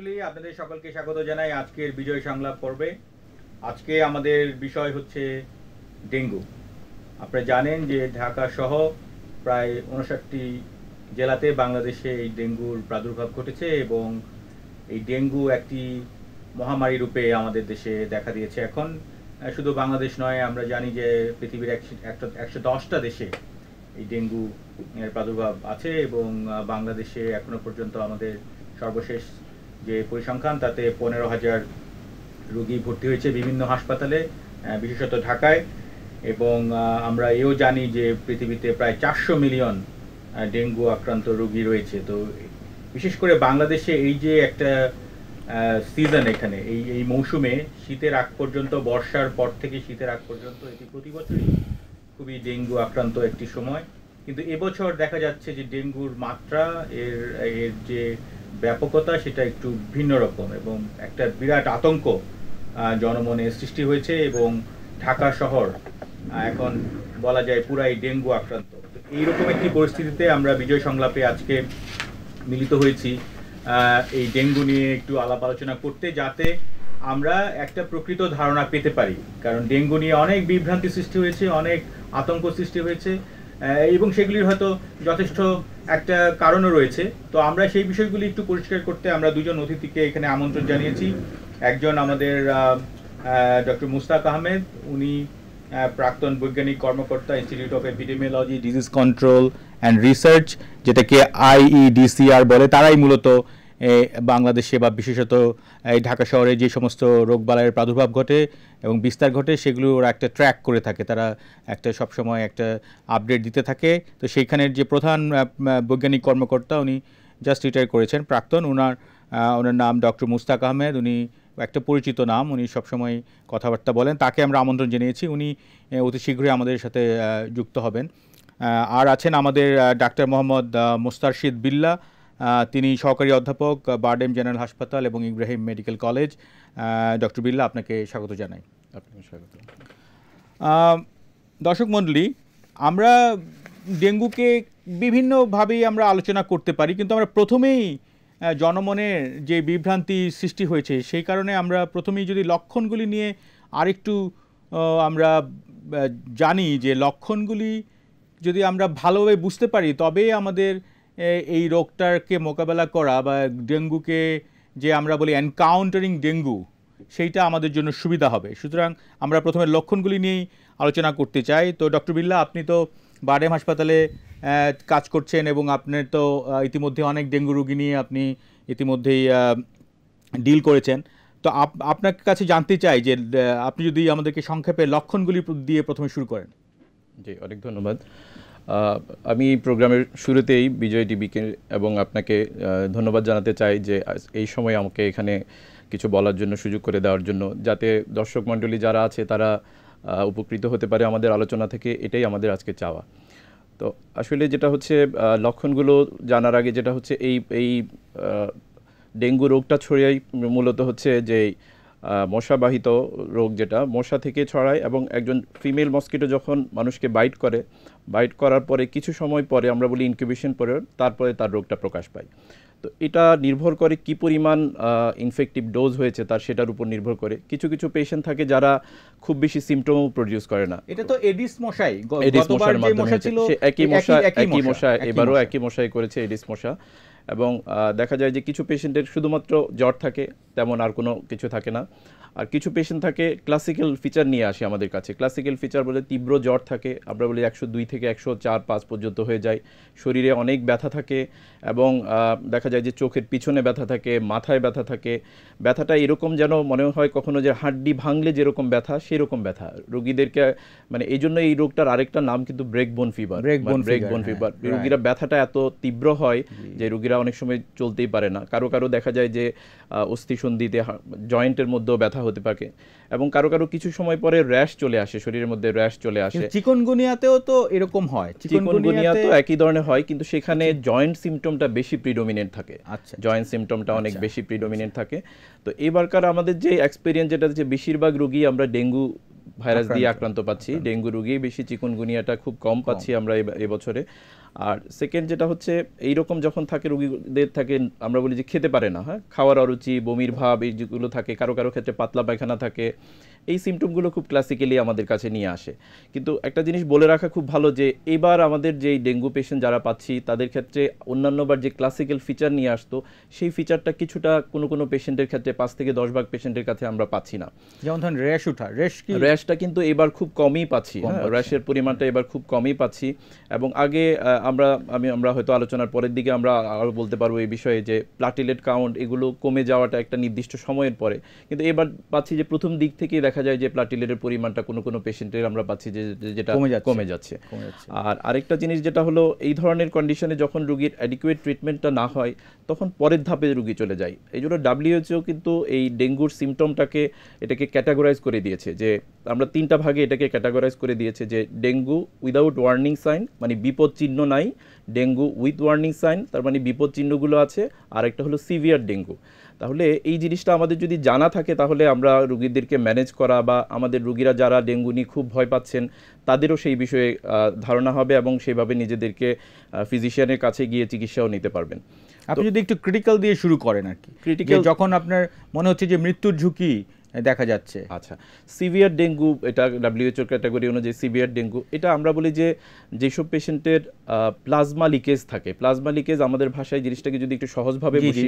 বন্ধুলি আপনাদের সকলকে স্বাগত জানাই আজকের বিজয় সংলাপ পর্বে আজকে আমাদের বিষয় হচ্ছে ডেঙ্গু আপনারা জানেন যে ঢাকা সহ প্রায় উনষাটটি জেলাতে বাংলাদেশে এই ডেঙ্গুর প্রাদুর্ভাব ঘটেছে এবং এই ডেঙ্গু একটি মহামারী রূপে আমাদের দেশে দেখা দিয়েছে এখন শুধু বাংলাদেশ নয় আমরা জানি যে পৃথিবীর একশো দশটা দেশে এই ডেঙ্গু এর প্রাদুর্ভাব আছে এবং বাংলাদেশে এখনো পর্যন্ত আমাদের সর্বশেষ যে পরিসংখ্যান তাতে পনেরো হাজার রুগী ভর্তি হয়েছে বিভিন্ন হাসপাতালে বিশেষত ঢাকায় এবং আমরা এও জানি যে পৃথিবীতে প্রায় চারশো মিলিয়ন ডেঙ্গু আক্রান্ত রোগী রয়েছে তো বিশেষ করে বাংলাদেশে এই যে একটা সিজন এখানে এই এই মৌসুমে শীতের আগ পর্যন্ত বর্ষার পর থেকে শীতের আগ পর্যন্ত এটি প্রতি বছরই খুবই ডেঙ্গু আক্রান্ত একটি সময় কিন্তু এবছর দেখা যাচ্ছে যে ডেঙ্গুর মাত্রা এর এর যে ব্যাপকতা সেটা একটু ভিন্ন রকম এবং একটা বিরাট আতঙ্ক জনমনে সৃষ্টি হয়েছে এবং ঢাকা শহর এখন বলা যায় পুরাই ডেঙ্গু আক্রান্ত এইরকম একটি পরিস্থিতিতে আমরা বিজয় সংলাপে আজকে মিলিত হয়েছি এই ডেঙ্গু নিয়ে একটু আলাপ আলোচনা করতে যাতে আমরা একটা প্রকৃত ধারণা পেতে পারি কারণ ডেঙ্গু নিয়ে অনেক বিভ্রান্তি সৃষ্টি হয়েছে অনেক আতঙ্ক সৃষ্টি হয়েছে এবং সেগুলির হয়তো যথেষ্ট একটা কারণও রয়েছে তো আমরা সেই বিষয়গুলি একটু পরিষ্কার করতে আমরা দুজন অতিথিকে এখানে আমন্ত্রণ জানিয়েছি একজন আমাদের ডক্টর মুস্তাক আহমেদ উনি প্রাক্তন বৈজ্ঞানিক কর্মকর্তা institute of epidemiology disease control and research যেটাকে আইইডিসিআর e বলে তারাই মূলত বাংলাদেশে বা বিশেষত এই ঢাকা শহরে যে সমস্ত রোগবালায়ের প্রাদুর্ভাব ঘটে এবং বিস্তার ঘটে সেগুলো ওরা একটা ট্র্যাক করে থাকে তারা একটা সবসময় একটা আপডেট দিতে থাকে তো সেইখানের যে প্রধান বৈজ্ঞানিক কর্মকর্তা উনি জাস্ট রিটায়ার করেছেন প্রাক্তন ওনার ওনার নাম ডক্টর মুস্তাক আহমেদ উনি একটা পরিচিত নাম উনি সবসময় কথাবার্তা বলেন তাকে আমরা আমন্ত্রণ জানিয়েছি উনি অতি শীঘ্রই আমাদের সাথে যুক্ত হবেন আর আছেন আমাদের ডাক্তার মোহাম্মদ মোস্তারশিদ বিল্লা তিনি সহকারী অধ্যাপক বারডেম জেনারেল হাসপাতাল এবং ইব্রাহিম মেডিকেল কলেজ ডক্টর বিল্লা আপনাকে স্বাগত জানাই আপনাকে স্বাগত দর্শক মন্ডলী আমরা ডেঙ্গুকে বিভিন্নভাবেই আমরা আলোচনা করতে পারি কিন্তু আমরা প্রথমেই জনমনের যে বিভ্রান্তি সৃষ্টি হয়েছে সেই কারণে আমরা প্রথমেই যদি লক্ষণগুলি নিয়ে আরেকটু আমরা জানি যে লক্ষণগুলি যদি আমরা ভালোভাবে বুঝতে পারি তবে আমাদের এই রোগটাকে মোকাবেলা করা বা ডেঙ্গুকে যে আমরা বলি এনকাউন্টারিং ডেঙ্গু সেইটা আমাদের জন্য সুবিধা হবে সুতরাং আমরা প্রথমে লক্ষণগুলি নিয়েই আলোচনা করতে চাই তো ডক্টর বিল্লা আপনি তো বারেম হাসপাতালে কাজ করছেন এবং আপনার তো ইতিমধ্যে অনেক ডেঙ্গু রুগী নিয়ে আপনি ইতিমধ্যেই ডিল করেছেন তো আপনার কাছে জানতে চাই যে আপনি যদি আমাদেরকে সংক্ষেপে লক্ষণগুলি দিয়ে প্রথমে শুরু করেন জি অনেক ধন্যবাদ আমি এই প্রোগ্রামের শুরুতেই বিজয় টিভিকে এবং আপনাকে ধন্যবাদ জানাতে চাই যে এই সময় আমাকে এখানে কিছু বলার জন্য সুযোগ করে দেওয়ার জন্য যাতে দর্শক মণ্ডলী যারা আছে তারা উপকৃত হতে পারে আমাদের আলোচনা থেকে এটাই আমাদের আজকে চাওয়া তো আসলে যেটা হচ্ছে লক্ষণগুলো জানার আগে যেটা হচ্ছে এই এই ডেঙ্গু রোগটা ছড়িয়ে মূলত হচ্ছে যে মশাবাহিত রোগ যেটা মশা থেকে ছড়ায় এবং একজন ফিমেল মস্কিটো যখন মানুষকে বাইট করে বাইট করার পরে কিছু সময় পরে আমরা বলি ইনকিউবেশন পরে তারপরে তার রোগটা প্রকাশ পায় তো এটা নির্ভর করে কি পরিমাণ ইনফেক্টিভ ডোজ হয়েছে তার সেটার উপর নির্ভর করে কিছু কিছু পেশেন্ট থাকে যারা খুব বেশি সিমটম প্রডিউস করে না এটা তো এডিস মশাই এডিস মশার মাধ্যমে একই মশা একই মশা এবারও একই মশাই করেছে এডিস মশা এবং দেখা যায় যে কিছু পেশেন্টের শুধুমাত্র জ্বর থাকে তেমন আর কোনো কিছু থাকে না আর কিছু পেশেন্ট থাকে ক্লাসিক্যাল ফিচার নিয়ে আসে আমাদের কাছে ক্লাসিক্যাল ফিচার বলে তীব্র জ্বর থাকে আমরা বলি একশো দুই থেকে একশো চার পাঁচ পর্যন্ত হয়ে যায় শরীরে অনেক ব্যথা থাকে এবং দেখা যায় যে চোখের পিছনে ব্যথা থাকে মাথায় ব্যথা থাকে ব্যথাটা এরকম যেন মনে হয় কখনো যে হাড্ডি ভাঙলে যেরকম ব্যথা সেরকম ব্যথা রোগীদেরকে মানে এই জন্য এই রোগটার আরেকটা নাম কিন্তু ব্রেক বোন ফিভার ব্রেক বোন ফিভার রোগীরা ব্যথাটা এত তীব্র হয় যে রোগীরা অনেক সময় চলতেই পারে না কারো কারো দেখা যায় যে অস্থিসন্ধিতে জয়েন্টের মধ্যেও ব্যথা ব্যথা হতে পারে এবং কারো কারো কিছু সময় পরে র্যাশ চলে আসে শরীরের মধ্যে র্যাশ চলে আসে চিকনগুনিয়াতেও তো এরকম হয় চিকনগুনিয়া তো একই ধরনের হয় কিন্তু সেখানে জয়েন্ট আচ্ছা। সিমটমটা বেশি প্রিডোমিনেন্ট থাকে আচ্ছা জয়েন্ট আচ্ছা। সিমটমটা অনেক আচ্ছা। বেশি প্রিডোমিনেন্ট থাকে তো এবারকার আমাদের যে এক্সপেরিয়েন্স যেটা যে বেশিরভাগ রোগী আমরা ডেঙ্গু ভাইরাস দিয়ে আক্রান্ত পাচ্ছি ডেঙ্গু রোগী বেশি চিকুনগুনিয়াটা খুব কম পাচ্ছি আমরা এবছরে আর সেকেন্ড যেটা হচ্ছে এই রকম যখন থাকে রোগীদের থাকে আমরা বলি যে খেতে পারে না হ্যাঁ খাওয়ার অরুচি বমির ভাব এই যেগুলো থাকে কারো কারো ক্ষেত্রে পাতলা পায়খানা থাকে এই সিমটমগুলো খুব ক্লাসিক্যালি আমাদের কাছে নিয়ে আসে কিন্তু একটা জিনিস বলে রাখা খুব ভালো যে এবার আমাদের যে ডেঙ্গু পেশেন্ট যারা পাচ্ছি তাদের ক্ষেত্রে অন্যান্যবার যে ক্লাসিক্যাল ফিচার নিয়ে আসতো সেই ফিচারটা কিছুটা কোনো কোনো পেশেন্টের ক্ষেত্রে পাঁচ থেকে দশ ভাগ পেশেন্টের কাছে আমরা পাচ্ছি না যেমন ধরেন র্যাশ উঠা র্যাশ কি র্যাশটা কিন্তু এবার খুব কমই পাচ্ছি র্যাশের পরিমাণটা এবার খুব কমই পাচ্ছি এবং আগে আমরা আমি আমরা হয়তো আলোচনার পরের দিকে আমরা আরও বলতে পারবো এই বিষয়ে যে প্লাটিলেট কাউন্ট এগুলো কমে যাওয়াটা একটা নির্দিষ্ট সময়ের পরে কিন্তু এবার পাচ্ছি যে প্রথম দিক থেকে দেখা দেখা যায় যে প্লাটিলেটের পরিমাণটা কোনো কোনো পেশেন্টের আমরা পাচ্ছি যে যেটা কমে যাচ্ছে আর আরেকটা জিনিস যেটা হলো এই ধরনের কন্ডিশনে যখন রুগীর অ্যাডিকুয়েট ট্রিটমেন্টটা না হয় তখন পরের ধাপে রুগী চলে যায় এই জন্য ডাব্লিউএচও কিন্তু এই ডেঙ্গুর সিমটমটাকে এটাকে ক্যাটাগরাইজ করে দিয়েছে যে আমরা তিনটা ভাগে এটাকে ক্যাটাগরাইজ করে দিয়েছে যে ডেঙ্গু উইদাউট ওয়ার্নিং সাইন মানে বিপদ চিহ্ন নাই ডেঙ্গু উইথ ওয়ার্নিং সাইন তার মানে বিপদ চিহ্নগুলো আছে আর একটা হলো সিভিয়ার ডেঙ্গু তাহলে এই জিনিসটা আমাদের যদি জানা থাকে তাহলে আমরা রুগীদেরকে ম্যানেজ করা বা আমাদের রুগীরা যারা ডেঙ্গু নিয়ে খুব ভয় পাচ্ছেন তাদেরও সেই বিষয়ে ধারণা হবে এবং সেইভাবে নিজেদেরকে ফিজিশিয়ানের কাছে গিয়ে চিকিৎসাও নিতে পারবেন আপনি যদি একটু ক্রিটিক্যাল দিয়ে শুরু করেন আর কি ক্রিটিক্যাল যখন আপনার মনে হচ্ছে যে মৃত্যুর ঝুঁকি দেখা যাচ্ছে আচ্ছা সিভিয়ার ডেঙ্গু এটা ডাব্লিউএচও ক্যাটাগরি অনুযায়ী সিভিয়ার ডেঙ্গু এটা আমরা বলি যে যেসব পেশেন্টের প্লাজমা লিকেজ থাকে প্লাজমা লিকেজ আমাদের ভাষায় জিনিসটাকে যদি একটু সহজভাবে বুঝি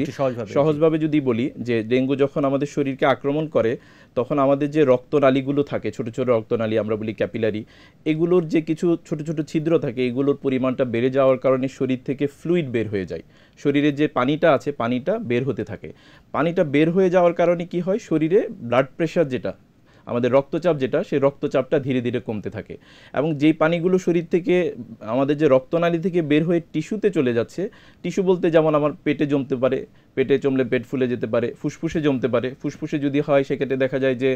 সহজভাবে যদি বলি যে ডেঙ্গু যখন আমাদের শরীরকে আক্রমণ করে তখন আমাদের যে রক্তনালীগুলো থাকে ছোট ছোট রক্তনালী আমরা বলি ক্যাপিলারি এগুলোর যে কিছু ছোট ছোট ছিদ্র থাকে এগুলোর পরিমাণটা বেড়ে যাওয়ার কারণে শরীর থেকে ফ্লুইড বের হয়ে যায় শরীরে যে পানিটা আছে পানিটা বের হতে থাকে পানিটা বের হয়ে যাওয়ার কারণে কি হয় শরীরে ব্লাড প্রেশার যেটা আমাদের রক্তচাপ যেটা সেই রক্তচাপটা ধীরে ধীরে কমতে থাকে এবং যেই পানিগুলো শরীর থেকে আমাদের যে রক্তনালী থেকে বের হয়ে টিস্যুতে চলে যাচ্ছে টিস্যু বলতে যেমন আমার পেটে জমতে পারে পেটে জমলে পেট ফুলে যেতে পারে ফুসফুসে জমতে পারে ফুসফুসে যদি হয় সেক্ষেত্রে দেখা যায় যে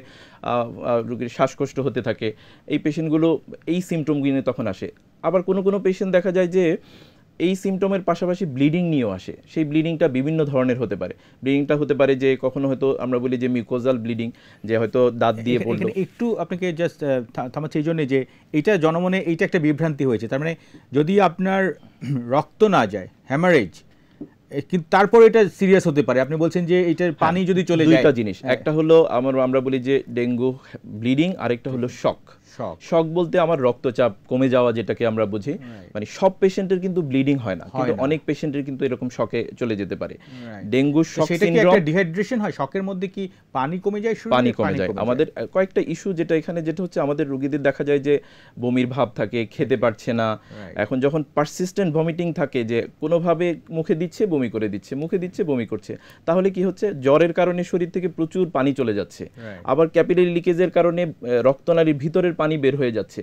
রোগীর শ্বাসকষ্ট হতে থাকে এই পেশেন্টগুলো এই সিমটমগুলো তখন আসে আবার কোনো কোনো পেশেন্ট দেখা যায় যে এই সিমটমের পাশাপাশি ব্লিডিং নিয়েও আসে সেই ব্লিডিংটা বিভিন্ন ধরনের হতে পারে ব্লিডিংটা হতে পারে যে কখনো হয়তো আমরা বলি যে মিউকোজাল ব্লিডিং যে হয়তো দাঁত দিয়ে পড়লো একটু আপনাকে জাস্ট থামাচ্ছে এই জন্যে যে এটা জনমনে এইটা একটা বিভ্রান্তি হয়েছে তার মানে যদি আপনার রক্ত না যায় হ্যামারেজ কিন্তু তারপর এটা সিরিয়াস হতে পারে আপনি বলছেন যে এটার হ্যাঁ, পানি যদি চলে যায় দুইটা জিনিস একটা হলো আমরা আমরা বলি যে ডেঙ্গু ব্লিডিং আরেকটা হলো শক শক বলতে আমার রক্তচাপ কমে যাওয়া যেটাকে আমরা বুঝি মানে সব পেশেন্টের কিন্তু ব্লিডিং হয় না কিন্তু অনেক পেশেন্টের কিন্তু এরকম শকে চলে যেতে পারে ডেঙ্গু শক সিনড্রোম ডিহাইড্রেশন হয় শকের মধ্যে কি পানি কমে যায় পানি কমে যায় আমাদের কয়েকটা ইস্যু যেটা এখানে যেটা হচ্ছে আমাদের রোগীদের দেখা যায় যে বমির ভাব থাকে খেতে পারছে না এখন যখন পারসিস্টেন্ট ভমিটিং থাকে যে কোনোভাবে মুখে দিচ্ছে বমি করে দিচ্ছে মুখে দিচ্ছে বমি করছে তাহলে কি হচ্ছে জ্বরের কারণে শরীর থেকে প্রচুর পানি চলে যাচ্ছে আবার ক্যাপিলারি লিকেজের কারণে রক্তনালীর ভিতরের পানি বের হয়ে যাচ্ছে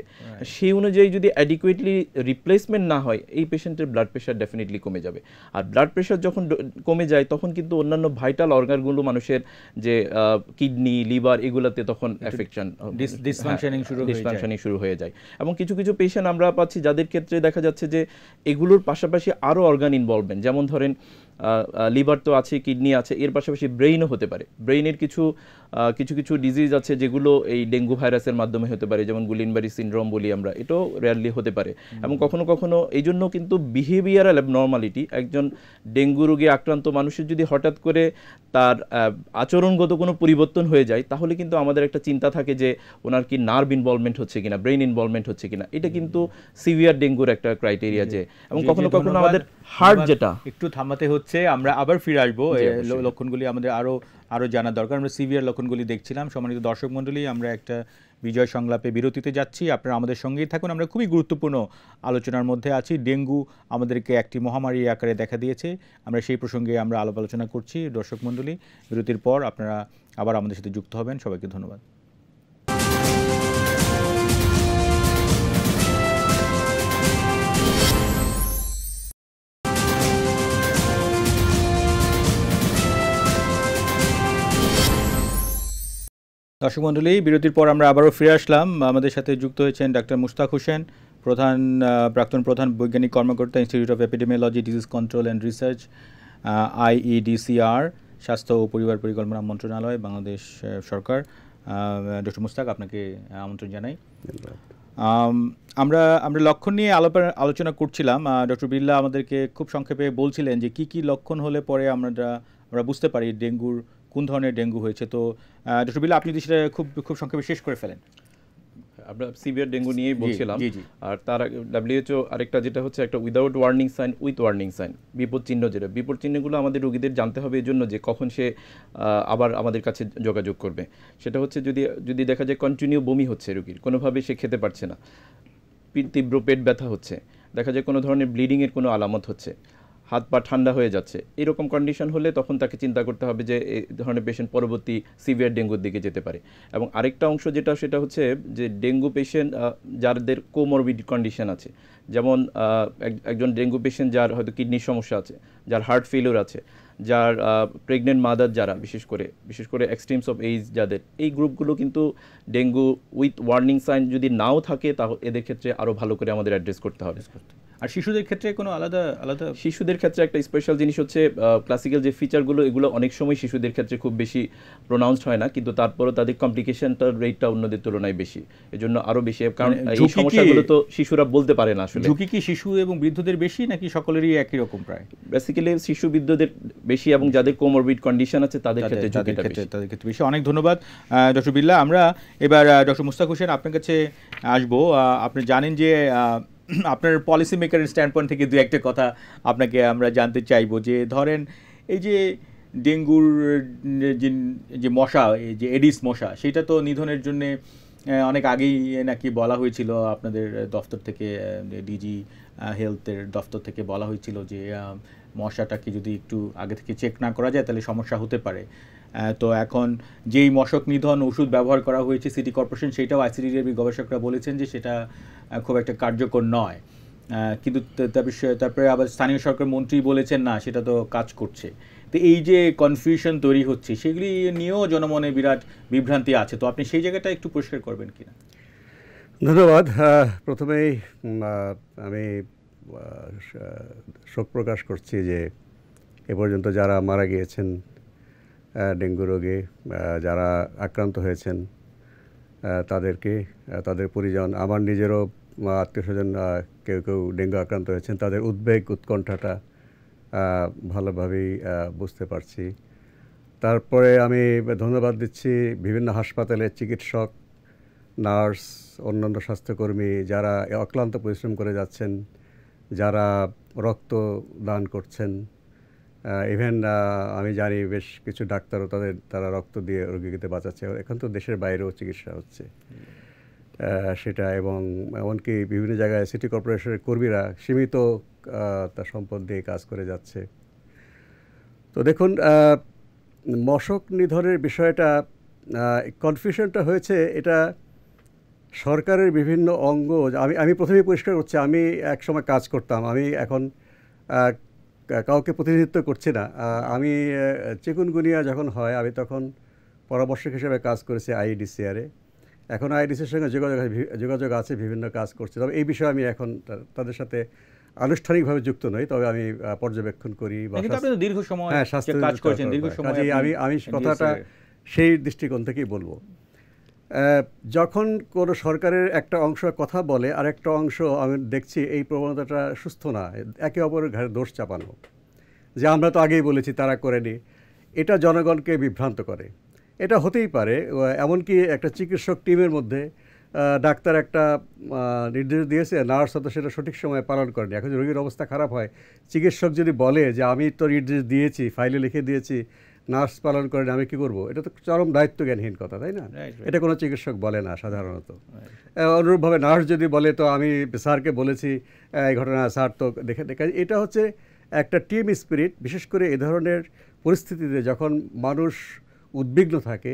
সেই অনুযায়ী যদি অ্যাডিকুয়েটলি রিপ্লেসমেন্ট না হয় এই পেশেন্টের ব্লাড প্রেশার ডেফিনেটলি কমে যাবে আর ব্লাড প্রেশার যখন কমে যায় তখন কিন্তু অন্যান্য ভাইটাল অর্গানগুলো মানুষের যে কিডনি লিভার এগুলাতে তখন অ্যাফেকশন ডিসফাংশনিং শুরু ডিসফাংশনিং শুরু হয়ে যায় এবং কিছু কিছু পেশেন্ট আমরা পাচ্ছি যাদের ক্ষেত্রে দেখা যাচ্ছে যে এগুলোর পাশাপাশি আরও অর্গান ইনভলভমেন্ট যেমন ধরেন লিভার তো আছে কিডনি আছে এর পাশাপাশি ব্রেইনও হতে পারে ব্রেইনের কিছু কিছু কিছু ডিজিজ আছে যেগুলো এই ডেঙ্গু ভাইরাসের মাধ্যমে হতে পারে যেমন গুলিনবারি সিনড্রোম বলি আমরা এটাও রেয়ারলি হতে পারে এবং কখনো কখনো এই জন্য কিন্তু বিহেভিয়ারাল নর্মালিটি একজন ডেঙ্গু রোগে আক্রান্ত মানুষের যদি হঠাৎ করে তার আচরণগত কোনো পরিবর্তন হয়ে যায় তাহলে কিন্তু আমাদের একটা চিন্তা থাকে যে ওনার কি নার্ভ ইনভলভমেন্ট হচ্ছে কিনা ব্রেইন ইনভলভমেন্ট হচ্ছে কিনা এটা কিন্তু সিভিয়ার ডেঙ্গুর একটা ক্রাইটেরিয়া যে এবং কখনো কখনো আমাদের হার্ট যেটা একটু থামাতে হচ্ছে আমরা আবার ফিরে আসবো লক্ষণগুলি আমাদের আরো আরো জানা দরকার আমরা সিভিয়ার লক্ষণগুলি দেখছিলাম সম্মানিত দর্শক মন্ডলী আমরা একটা বিজয় সংলাপে বিরতিতে যাচ্ছি আপনারা আমাদের সঙ্গেই থাকুন আমরা খুবই গুরুত্বপূর্ণ আলোচনার মধ্যে আছি ডেঙ্গু আমাদেরকে একটি মহামারী আকারে দেখা দিয়েছে আমরা সেই প্রসঙ্গে আমরা আলাপ আলোচনা করছি দর্শক মন্ডলী বিরতির পর আপনারা আবার আমাদের সাথে যুক্ত হবেন সবাইকে ধন্যবাদ দর্শক মণ্ডলী বিরতির পর আমরা আবারও ফিরে আসলাম আমাদের সাথে যুক্ত হয়েছেন ডাক্তার মুস্তাক হোসেন প্রধান প্রাক্তন প্রধান বৈজ্ঞানিক কর্মকর্তা institute of epidemiology disease control and research IEDCR স্বাস্থ্য ও পরিবার পরিকল্পনা মন্ত্রণালয় বাংলাদেশ সরকার ডক্টর মুস্তাক আপনাকে আমন্ত্রণ জানাই আমরা আমরা লক্ষণ নিয়ে আলাপ আলোচনা করছিলাম ডক্টর বিল্লা আমাদেরকে খুব সংক্ষেপে বলছিলেন যে কি কি লক্ষণ হলে পরে আমরা আমরা বুঝতে পারি ডেঙ্গুর কোন ধরনের ডেঙ্গু হয়েছে তো ডক্টর বিল্লা আপনি যদি সেটা খুব খুব সংক্ষেপে শেষ করে ফেলেন আমরা সিভিয়ার ডেঙ্গু নিয়েই বলছিলাম আর তার ডাব্লিউএচও আরেকটা যেটা হচ্ছে একটা without warning sign with warning sign বিপদ চিহ্ন যেটা বিপদ চিহ্নগুলো আমাদের রোগীদের জানতে হবে এই জন্য যে কখন সে আবার আমাদের কাছে যোগাযোগ করবে সেটা হচ্ছে যদি যদি দেখা যায় কন্টিনিউ বমি হচ্ছে রোগীর কোনোভাবে সে খেতে পারছে না তীব্র পেট ব্যথা হচ্ছে দেখা যায় কোনো ধরনের ব্লিডিংয়ের কোনো আলামত হচ্ছে হাত পা ঠান্ডা হয়ে যাচ্ছে এরকম কন্ডিশন হলে তখন তাকে চিন্তা করতে হবে যে এই ধরনের পেশেন্ট পরবর্তী সিভিয়ার ডেঙ্গুর দিকে যেতে পারে এবং আরেকটা অংশ যেটা সেটা হচ্ছে যে ডেঙ্গু পেশেন্ট যাদের কোমরবিড কন্ডিশন আছে যেমন একজন ডেঙ্গু পেশেন্ট যার হয়তো কিডনির সমস্যা আছে যার হার্ট ফেলিওর আছে যার প্রেগনেন্ট মাদার যারা বিশেষ করে বিশেষ করে এক্সট্রিমস অফ এইজ যাদের এই গ্রুপগুলো কিন্তু ডেঙ্গু উইথ ওয়ার্নিং সাইন যদি নাও থাকে তাহলে এদের ক্ষেত্রে আরও ভালো করে আমাদের অ্যাড্রেস করতে হবে আর শিশুদের ক্ষেত্রে কোনো আলাদা আলাদা শিশুদের ক্ষেত্রে একটা স্পেশাল জিনিস হচ্ছে ক্লাসিক্যাল যে ফিচারগুলো এগুলো অনেক সময় শিশুদের ক্ষেত্রে খুব বেশি প্রোনাউন্সড হয় না কিন্তু তারপরেও তাদের কমপ্লিকেশনটার রেটটা অন্যদের তুলনায় বেশি এজন্য আরও বেশি কারণ মানে এই সমস্যাগুলো তো শিশুরা বলতে পারে না আসলে ঝুঁকি কি শিশু এবং বৃদ্ধদের বেশি নাকি সকলেরই একই রকম প্রায় বেসিক্যালি শিশু বৃদ্ধদের বেশি এবং যাদের কোমরবিড কন্ডিশন আছে তাদের ক্ষেত্রে ঝুঁকিটা তাদের ক্ষেত্রে বেশি অনেক ধন্যবাদ ডক্টর বিল্লা আমরা এবার ডক্টর মুস্তাক হোসেন আপনার কাছে আসবো আপনি জানেন যে আপনার পলিসি মেকারের স্ট্যান্ড পয়েন্ট থেকে দু একটা কথা আপনাকে আমরা জানতে চাইব যে ধরেন এই যে ডেঙ্গুর যে মশা এই যে এডিস মশা সেটা তো নিধনের জন্যে অনেক আগেই নাকি বলা হয়েছিল আপনাদের দফতর থেকে ডিজি হেলথের দফতর থেকে বলা হয়েছিল যে মশাটাকে যদি একটু আগে থেকে চেক না করা যায় তাহলে সমস্যা হতে পারে তো এখন যেই মশক নিধন ওষুধ ব্যবহার করা হয়েছে সিটি কর্পোরেশন সেটাও আইসিডিডিআরবি গবেষকরা বলেছেন যে সেটা খুব একটা কার্যকর নয় কিন্তু তারপরে আবার স্থানীয় সরকার মন্ত্রী বলেছেন না সেটা তো কাজ করছে তো এই যে কনফিউশন তৈরি হচ্ছে সেগুলি নিয়েও জনমনে বিরাট বিভ্রান্তি আছে তো আপনি সেই জায়গাটা একটু পরিষ্কার করবেন কিনা ধন্যবাদ প্রথমেই আমি শোক প্রকাশ করছি যে এ পর্যন্ত যারা মারা গিয়েছেন ডেঙ্গু রোগে যারা আক্রান্ত হয়েছেন তাদেরকে তাদের পরিজন আমার নিজেরও আত্মীয় স্বজন কেউ কেউ ডেঙ্গু আক্রান্ত হয়েছেন তাদের উদ্বেগ উৎকণ্ঠাটা ভালোভাবেই বুঝতে পারছি তারপরে আমি ধন্যবাদ দিচ্ছি বিভিন্ন হাসপাতালের চিকিৎসক নার্স অন্যান্য স্বাস্থ্যকর্মী যারা অক্লান্ত পরিশ্রম করে যাচ্ছেন যারা রক্ত দান করছেন ইভেন আমি জানি বেশ কিছু ডাক্তারও তাদের তারা রক্ত দিয়ে রোগীকে বাঁচাচ্ছে এখন তো দেশের বাইরেও চিকিৎসা হচ্ছে সেটা এবং এমনকি বিভিন্ন জায়গায় সিটি কর্পোরেশনের কর্মীরা সীমিত তার সম্পদ দিয়ে কাজ করে যাচ্ছে তো দেখুন মশক নিধনের বিষয়টা কনফিউশনটা হয়েছে এটা সরকারের বিভিন্ন অঙ্গ আমি আমি প্রথমেই পরিষ্কার করছি আমি একসময় কাজ করতাম আমি এখন কাউকে প্রতিনিধিত্ব করছি না আমি চিকুনগুনিয়া যখন হয় আমি তখন পরামর্শক হিসেবে কাজ করেছি আইডিসিআরে এখন আইডিসির সঙ্গে যোগাযোগ যোগাযোগ আছে বিভিন্ন কাজ করছে তবে এই বিষয়ে আমি এখন তাদের সাথে আনুষ্ঠানিকভাবে যুক্ত নই তবে আমি পর্যবেক্ষণ করি বা হ্যাঁ, আমি আমি কথাটা সেই দৃষ্টিকোণ থেকেই বলবো যখন কোনো সরকারের একটা অংশ কথা বলে আর একটা অংশ আমি দেখছি এই প্রবণতাটা সুস্থ না একে অপরের ঘরে দোষ চাপানো যে আমরা তো আগেই বলেছি তারা করেনি এটা জনগণকে বিভ্রান্ত করে এটা হতেই পারে এমনকি একটা চিকিৎসক টিমের মধ্যে ডাক্তার একটা নির্দেশ দিয়েছে নার্স হয়তো সেটা সঠিক সময়ে পালন করেনি এখন রোগীর অবস্থা খারাপ হয় চিকিৎসক যদি বলে যে আমি তো নির্দেশ দিয়েছি ফাইলে লিখে দিয়েছি নার্স পালন করেন আমি কি করব এটা তো চরম দায়িত্বজ্ঞানহীন কথা তাই না এটা কোনো চিকিৎসক বলে না সাধারণত অনুরূপভাবে নার্স যদি বলে তো আমি স্যারকে বলেছি এই ঘটনা স্যার তো দেখে দেখে এটা হচ্ছে একটা টিম স্পিরিট বিশেষ করে এ ধরনের পরিস্থিতিতে যখন মানুষ উদ্বিগ্ন থাকে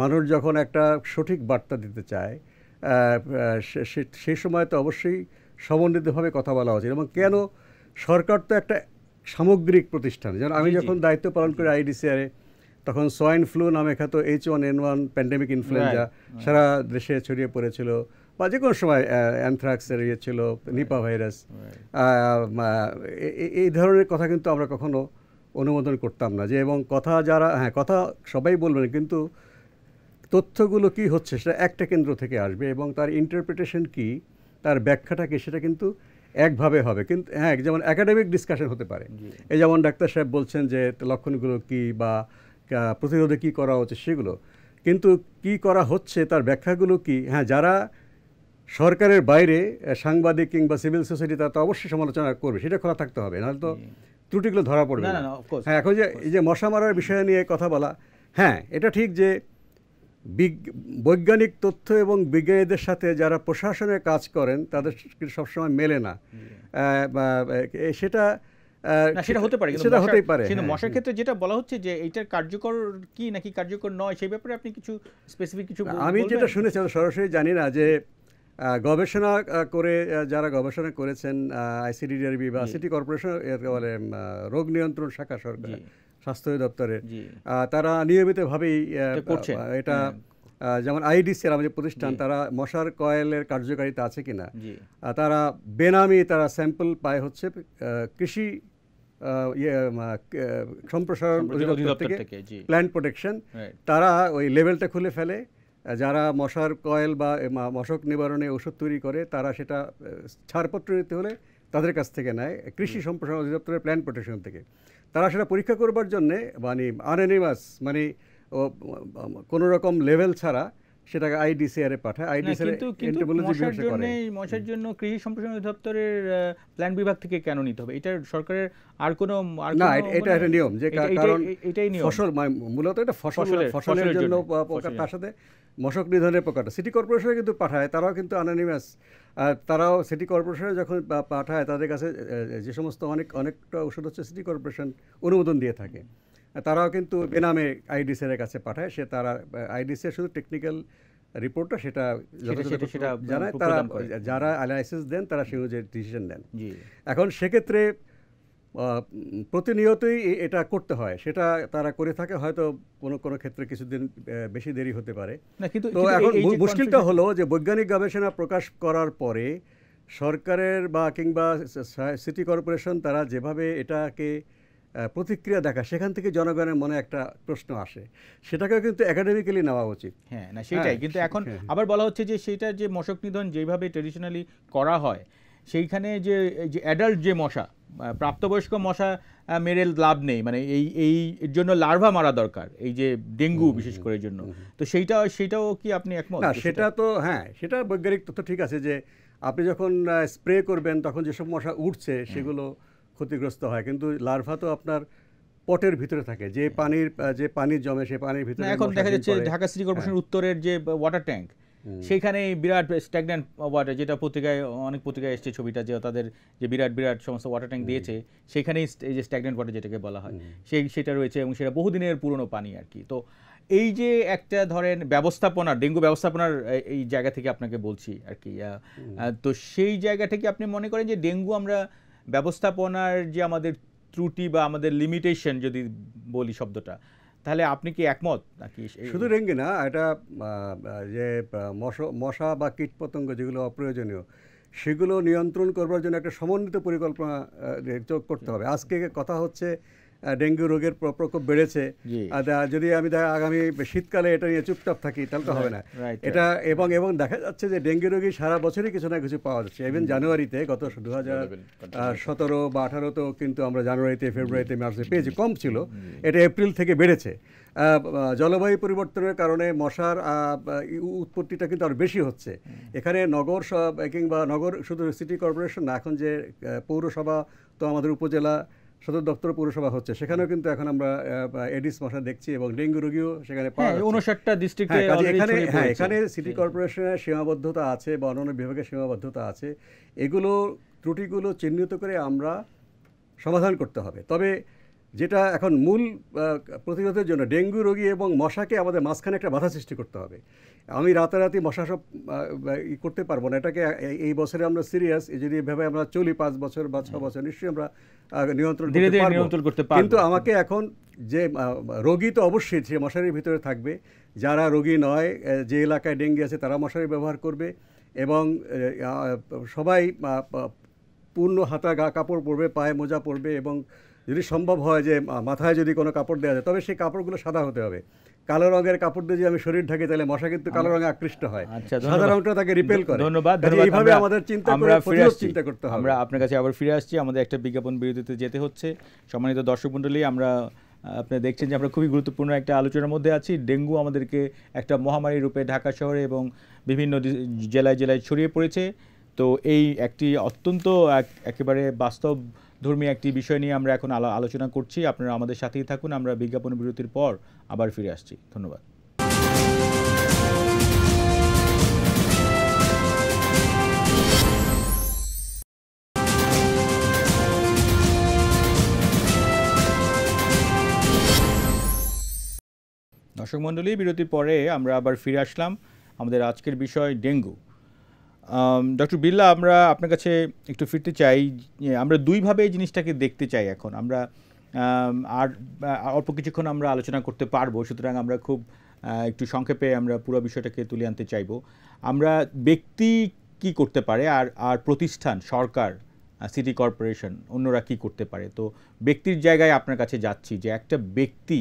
মানুষ যখন একটা সঠিক বার্তা দিতে চায় সেই সময় তো অবশ্যই সমন্বিতভাবে কথা বলা উচিত এবং কেন সরকার তো একটা সামগ্রিক প্রতিষ্ঠান যেমন আমি যখন দায়িত্ব পালন করি আইডিসিআরে তখন সোয়াইন ফ্লু নামে খ্যাত H one N one pandemic influenza সারা দেশে ছড়িয়ে পড়েছিল বা যে কোনো সময় অ্যানথ্রাক্সের ইয়ে ছিল নিপা ভাইরাস এই ধরনের কথা কিন্তু আমরা কখনো অনুমোদন করতাম না যে এবং কথা যারা হ্যাঁ কথা সবাই বলবেন কিন্তু তথ্যগুলো কি হচ্ছে সেটা একটা কেন্দ্র থেকে আসবে এবং তার ইন্টারপ্রিটেশন কি তার ব্যাখ্যাটা কি সেটা কিন্তু একভাবে হবে কিন্তু হ্যাঁ যেমন একাডেমিক ডিসকাশন হতে পারে এই যেমন ডাক্তার সাহেব বলছেন যে লক্ষণগুলো কি বা প্রতিরোধে কি করা উচিত সেগুলো কিন্তু কি করা হচ্ছে তার ব্যাখ্যাগুলো কি হ্যাঁ যারা সরকারের বাইরে সাংবাদিক কিংবা সিভিল সোসাইটি তারা তো অবশ্যই সমালোচনা করবে সেটা খোলা থাকতে হবে নাহলে তো ত্রুটিগুলো ধরা পড়বে হ্যাঁ এখন যে এই যে মশা মারার বিষয় নিয়ে কথা বলা হ্যাঁ এটা ঠিক যে বৈজ্ঞানিক তথ্য এবং বিজ্ঞানীদের সাথে যারা প্রশাসনে কাজ করেন তাদের সবসময় মেলে না সেটা সেটা হতে পারে সেটা হতেই পারে হ্যাঁ। মশার ক্ষেত্রে যেটা বলা হচ্ছে যে এইটার কার্যকর কি নাকি কার্যকর নয় সেই ব্যাপারে আপনি কিছু স্পেসিফিক কিছু আমি যেটা শুনেছি সরাসরি জানি না যে গবেষণা করে যারা গবেষণা করেছেন আইসিডিডিআরবি বা সিটি কর্পোরেশন বলে রোগ নিয়ন্ত্রণ শাখা সরকার স্বাস্থ্য দপ্তরের তারা নিয়মিতভাবেই এটা হ্যাঁ। যেমন আইডিসির আমাদের প্রতিষ্ঠান তারা মশার কয়েলের কার্যকারিতা আছে কিনা তারা বেনামি তারা স্যাম্পল পায় হচ্ছে কৃষি ইয়ে, সম্প্রসারণ থেকে প্ল্যান্ট প্রোটেকশন তারা ওই লেভেলটা খুলে ফেলে যারা মশার কয়েল বা মশক নিবারণে ওষুধ তৈরি করে তারা সেটা ছাড়পত্র নিতে হলে তাদের কাছ থেকে নেয় কৃষি সম্প্রসারণ অধিদপ্তরের প্ল্যান্ট প্রোটেকশন থেকে তারা সেটা পরীক্ষা করবার জন্যে মানে আনএনিমাস মানে কোনো রকম লেভেল ছাড়া সেটাকে পাঠায় বিভাগ করে মশার জন্য কৃষি সম্প্রসারণ অধিদপ্তরের প্ল্যান বিভাগ থেকে কেন নিতে হবে এটা সরকারের আর কোনো আর না এটা একটা মানে নিয়ম যে কারণ এটাই নিয়ম ফসল মানে মূলত এটা ফসল ফসলের জন্য তার সাথে মশক নিধনের প্রকারটা সিটি কর্পোরেশনে কিন্তু পাঠায় তারাও কিন্তু অ্যানোনিমাস তারাও সিটি কর্পোরেশনে যখন পাঠায় তাদের কাছে যে সমস্ত অনেক অনেকটা ওষুধ হচ্ছে সিটি কর্পোরেশন অনুমোদন দিয়ে থাকে তারাও কিন্তু বেনামে আইডিসের কাছে পাঠায় সে তারা আইডিসের শুধু টেকনিক্যাল রিপোর্টটা সেটা জানায় তারা যারা অ্যানালাইসিস দেন তারা সেই অনুযায়ী ডিসিশন নেন এখন সেক্ষেত্রে প্রতিনিয়তই এটা করতে হয় সেটা তারা করে থাকে হয়তো কোনো কোনো ক্ষেত্রে কিছুদিন বেশি দেরি হতে পারে তো এখন মুশকিলটা হলো যে বৈজ্ঞানিক গবেষণা প্রকাশ করার পরে সরকারের বা কিংবা সিটি কর্পোরেশন তারা যেভাবে এটাকে প্রতিক্রিয়া দেখা সেখান থেকে জনগণের মনে একটা প্রশ্ন আসে সেটাকেও কিন্তু একাডেমিক্যালি নেওয়া উচিত হ্যাঁ না সেটাই হ্যাঁ, কিন্তু এখন হ্যাঁ। আবার বলা হচ্ছে যে সেটা যে মশক নিধন যেভাবে ট্রেডিশনালি করা হয় সেইখানে যে অ্যাডাল্ট যে মশা প্রাপ্তবয়স্ক মশা মেরে লাভ নেই মানে এই এই জন্য লার্ভা মারা দরকার এই যে ডেঙ্গু বিশেষ করে জন্য তো সেইটা সেইটাও কি আপনি একমত সেটা তো হ্যাঁ সেটা বৈজ্ঞানিক তথ্য ঠিক আছে যে আপনি যখন স্প্রে করবেন তখন যেসব মশা উঠছে হ্যাঁ। সেগুলো ক্ষতিগ্রস্ত হয় কিন্তু লার্ভা তো আপনার পটের ভিতরে থাকে যে হ্যাঁ। পানির যে পানি জমে সে পানির ভিতরে এখন দেখা যাচ্ছে ঢাকা সিটি কর্পোরেশনের হ্যাঁ। উত্তরের যে ওয়াটার ট্যাঙ্ক সেখানে বিরাট স্ট্যাগন্যান্ট ওয়াটার যেটা পত্রিকায় অনেক পত্রিকায় এসছে ছবিটা যে তাদের যে বিরাট বিরাট সমস্ত ওয়াটার ট্যাঙ্ক দিয়েছে সেখানেই এই যে স্ট্যাগন্যান্ট ওয়াটার যেটাকে বলা হয় সেই সেটা রয়েছে এবং সেটা বহুদিনের পুরনো পানি আর কি তো এই যে একটা ধরেন ব্যবস্থাপনা ডেঙ্গু ব্যবস্থাপনার এই জায়গা থেকে আপনাকে বলছি আর কি তো সেই জায়গা থেকে আপনি মনে করেন যে ডেঙ্গু আমরা ব্যবস্থাপনার যে আমাদের ত্রুটি বা আমাদের লিমিটেশন যদি বলি শব্দটা তাহলে আপনি কি একমত নাকি শুধু রেঙ্গে না এটা যে মশা বা কীটপতঙ্গ যেগুলো অপ্রয়োজনীয় সেগুলো নিয়ন্ত্রণ করবার জন্য একটা সমন্বিত পরিকল্পনা করতে হবে আজকে কথা হচ্ছে ডেঙ্গু রোগের প্রকোপ বেড়েছে যদি আমি আগামী শীতকালে এটা নিয়ে চুপচাপ থাকি তাহলে তো হবে না এটা এবং এবং দেখা যাচ্ছে যে ডেঙ্গু রোগী সারা বছরই কিছু না কিছু পাওয়া যাচ্ছে ইভেন জানুয়ারিতে গত দু হাজার সতেরো বা আঠারোতেও কিন্তু আমরা জানুয়ারিতে ফেব্রুয়ারিতে মার্চে পেয়েছি কম ছিল এটা এপ্রিল থেকে বেড়েছে জলবায়ু পরিবর্তনের কারণে মশার উৎপত্তিটা কিন্তু আরও বেশি হচ্ছে এখানে নগর কিংবা নগর শুধু সিটি কর্পোরেশন না এখন যে পৌরসভা তো আমাদের উপজেলা সদর দপ্তর পৌরসভা হচ্ছে সেখানেও কিন্তু এখন আমরা এডিস মশা দেখছি এবং ডেঙ্গু রোগীও সেখানে উনষাটটা হ্যাঁ, ডিস্ট্রিক্টে হ্যাঁ, এখানে হ্যাঁ এখানে সিটি কর্পোরেশনের সীমাবদ্ধতা আছে বা অন্যান্য বিভাগের সীমাবদ্ধতা আছে এগুলো ত্রুটিগুলো চিহ্নিত করে আমরা সমাধান করতে হবে তবে যেটা এখন মূল প্রতিরোধের জন্য ডেঙ্গু রোগী এবং মশাকে আমাদের মাঝখানে একটা বাধা সৃষ্টি করতে হবে আমি রাতারাতি মশা সব ই করতে পারবো না এটাকে এই বছরে আমরা সিরিয়াস যদি এভাবে আমরা চলি পাঁচ বছর বা ছ বছর নিশ্চয়ই আমরা নিয়ন্ত্রণ নিয়ন্ত্রণ করতে পারবো কিন্তু আমাকে এখন যে রোগী তো অবশ্যই সে মশারির ভিতরে থাকবে যারা রোগী নয় যে এলাকায় ডেঙ্গি আছে তারা মশারি ব্যবহার করবে এবং সবাই পূর্ণ হাতা গা কাপড় পরবে পায়ে মোজা পরবে এবং যদি সম্ভব হয় যে মাথায় যদি কোনো কাপড় দেওয়া যায় তবে সেই কাপড়গুলো সাদা হতে হবে কালো রঙের কাপড় দিয়ে যদি আমি শরীর ঢাকি তাহলে মশা কিন্তু কালো রঙে আকৃষ্ট হয় আচ্ছা, সাদা রংটা তাকে রিপেল করে ধন্যবাদ এইভাবে আমাদের চিন্তা আমরা ফিরে চিন্তা করতে হবে আমরা আপনার কাছে আবার ফিরে আসছি আমাদের একটা বিজ্ঞাপন বিরতিতে যেতে হচ্ছে সম্মানিত দর্শক মণ্ডলী আমরা আপনি দেখছেন যে আমরা খুবই গুরুত্বপূর্ণ একটা আলোচনার মধ্যে আছি ডেঙ্গু আমাদেরকে একটা মহামারী রূপে ঢাকা শহরে এবং বিভিন্ন জেলায় জেলায় ছড়িয়ে পড়েছে তো এই একটি অত্যন্ত একেবারে বাস্তব ধর্মীয় একটি বিষয় নিয়ে আমরা এখন আলোচনা করছি আপনারা আমাদের সাথেই থাকুন আমরা বিজ্ঞাপন বিরতির পর আবার ফিরে আসছি ধন্যবাদ দর্শক মণ্ডলী বিরতির পরে আমরা আবার ফিরে আসলাম আমাদের আজকের বিষয় ডেঙ্গু ডক্টর বিল্লা আমরা আপনার কাছে একটু ফিরতে চাই আমরা দুইভাবে এই জিনিসটাকে দেখতে চাই এখন আমরা আর অল্প কিছুক্ষণ আমরা আলোচনা করতে পারবো সুতরাং আমরা খুব একটু সংক্ষেপে আমরা পুরো বিষয়টাকে তুলে আনতে চাইব আমরা ব্যক্তি কি করতে পারে আর আর প্রতিষ্ঠান সরকার সিটি কর্পোরেশন অন্যরা কি করতে পারে তো ব্যক্তির জায়গায় আপনার কাছে যাচ্ছি যে একটা ব্যক্তি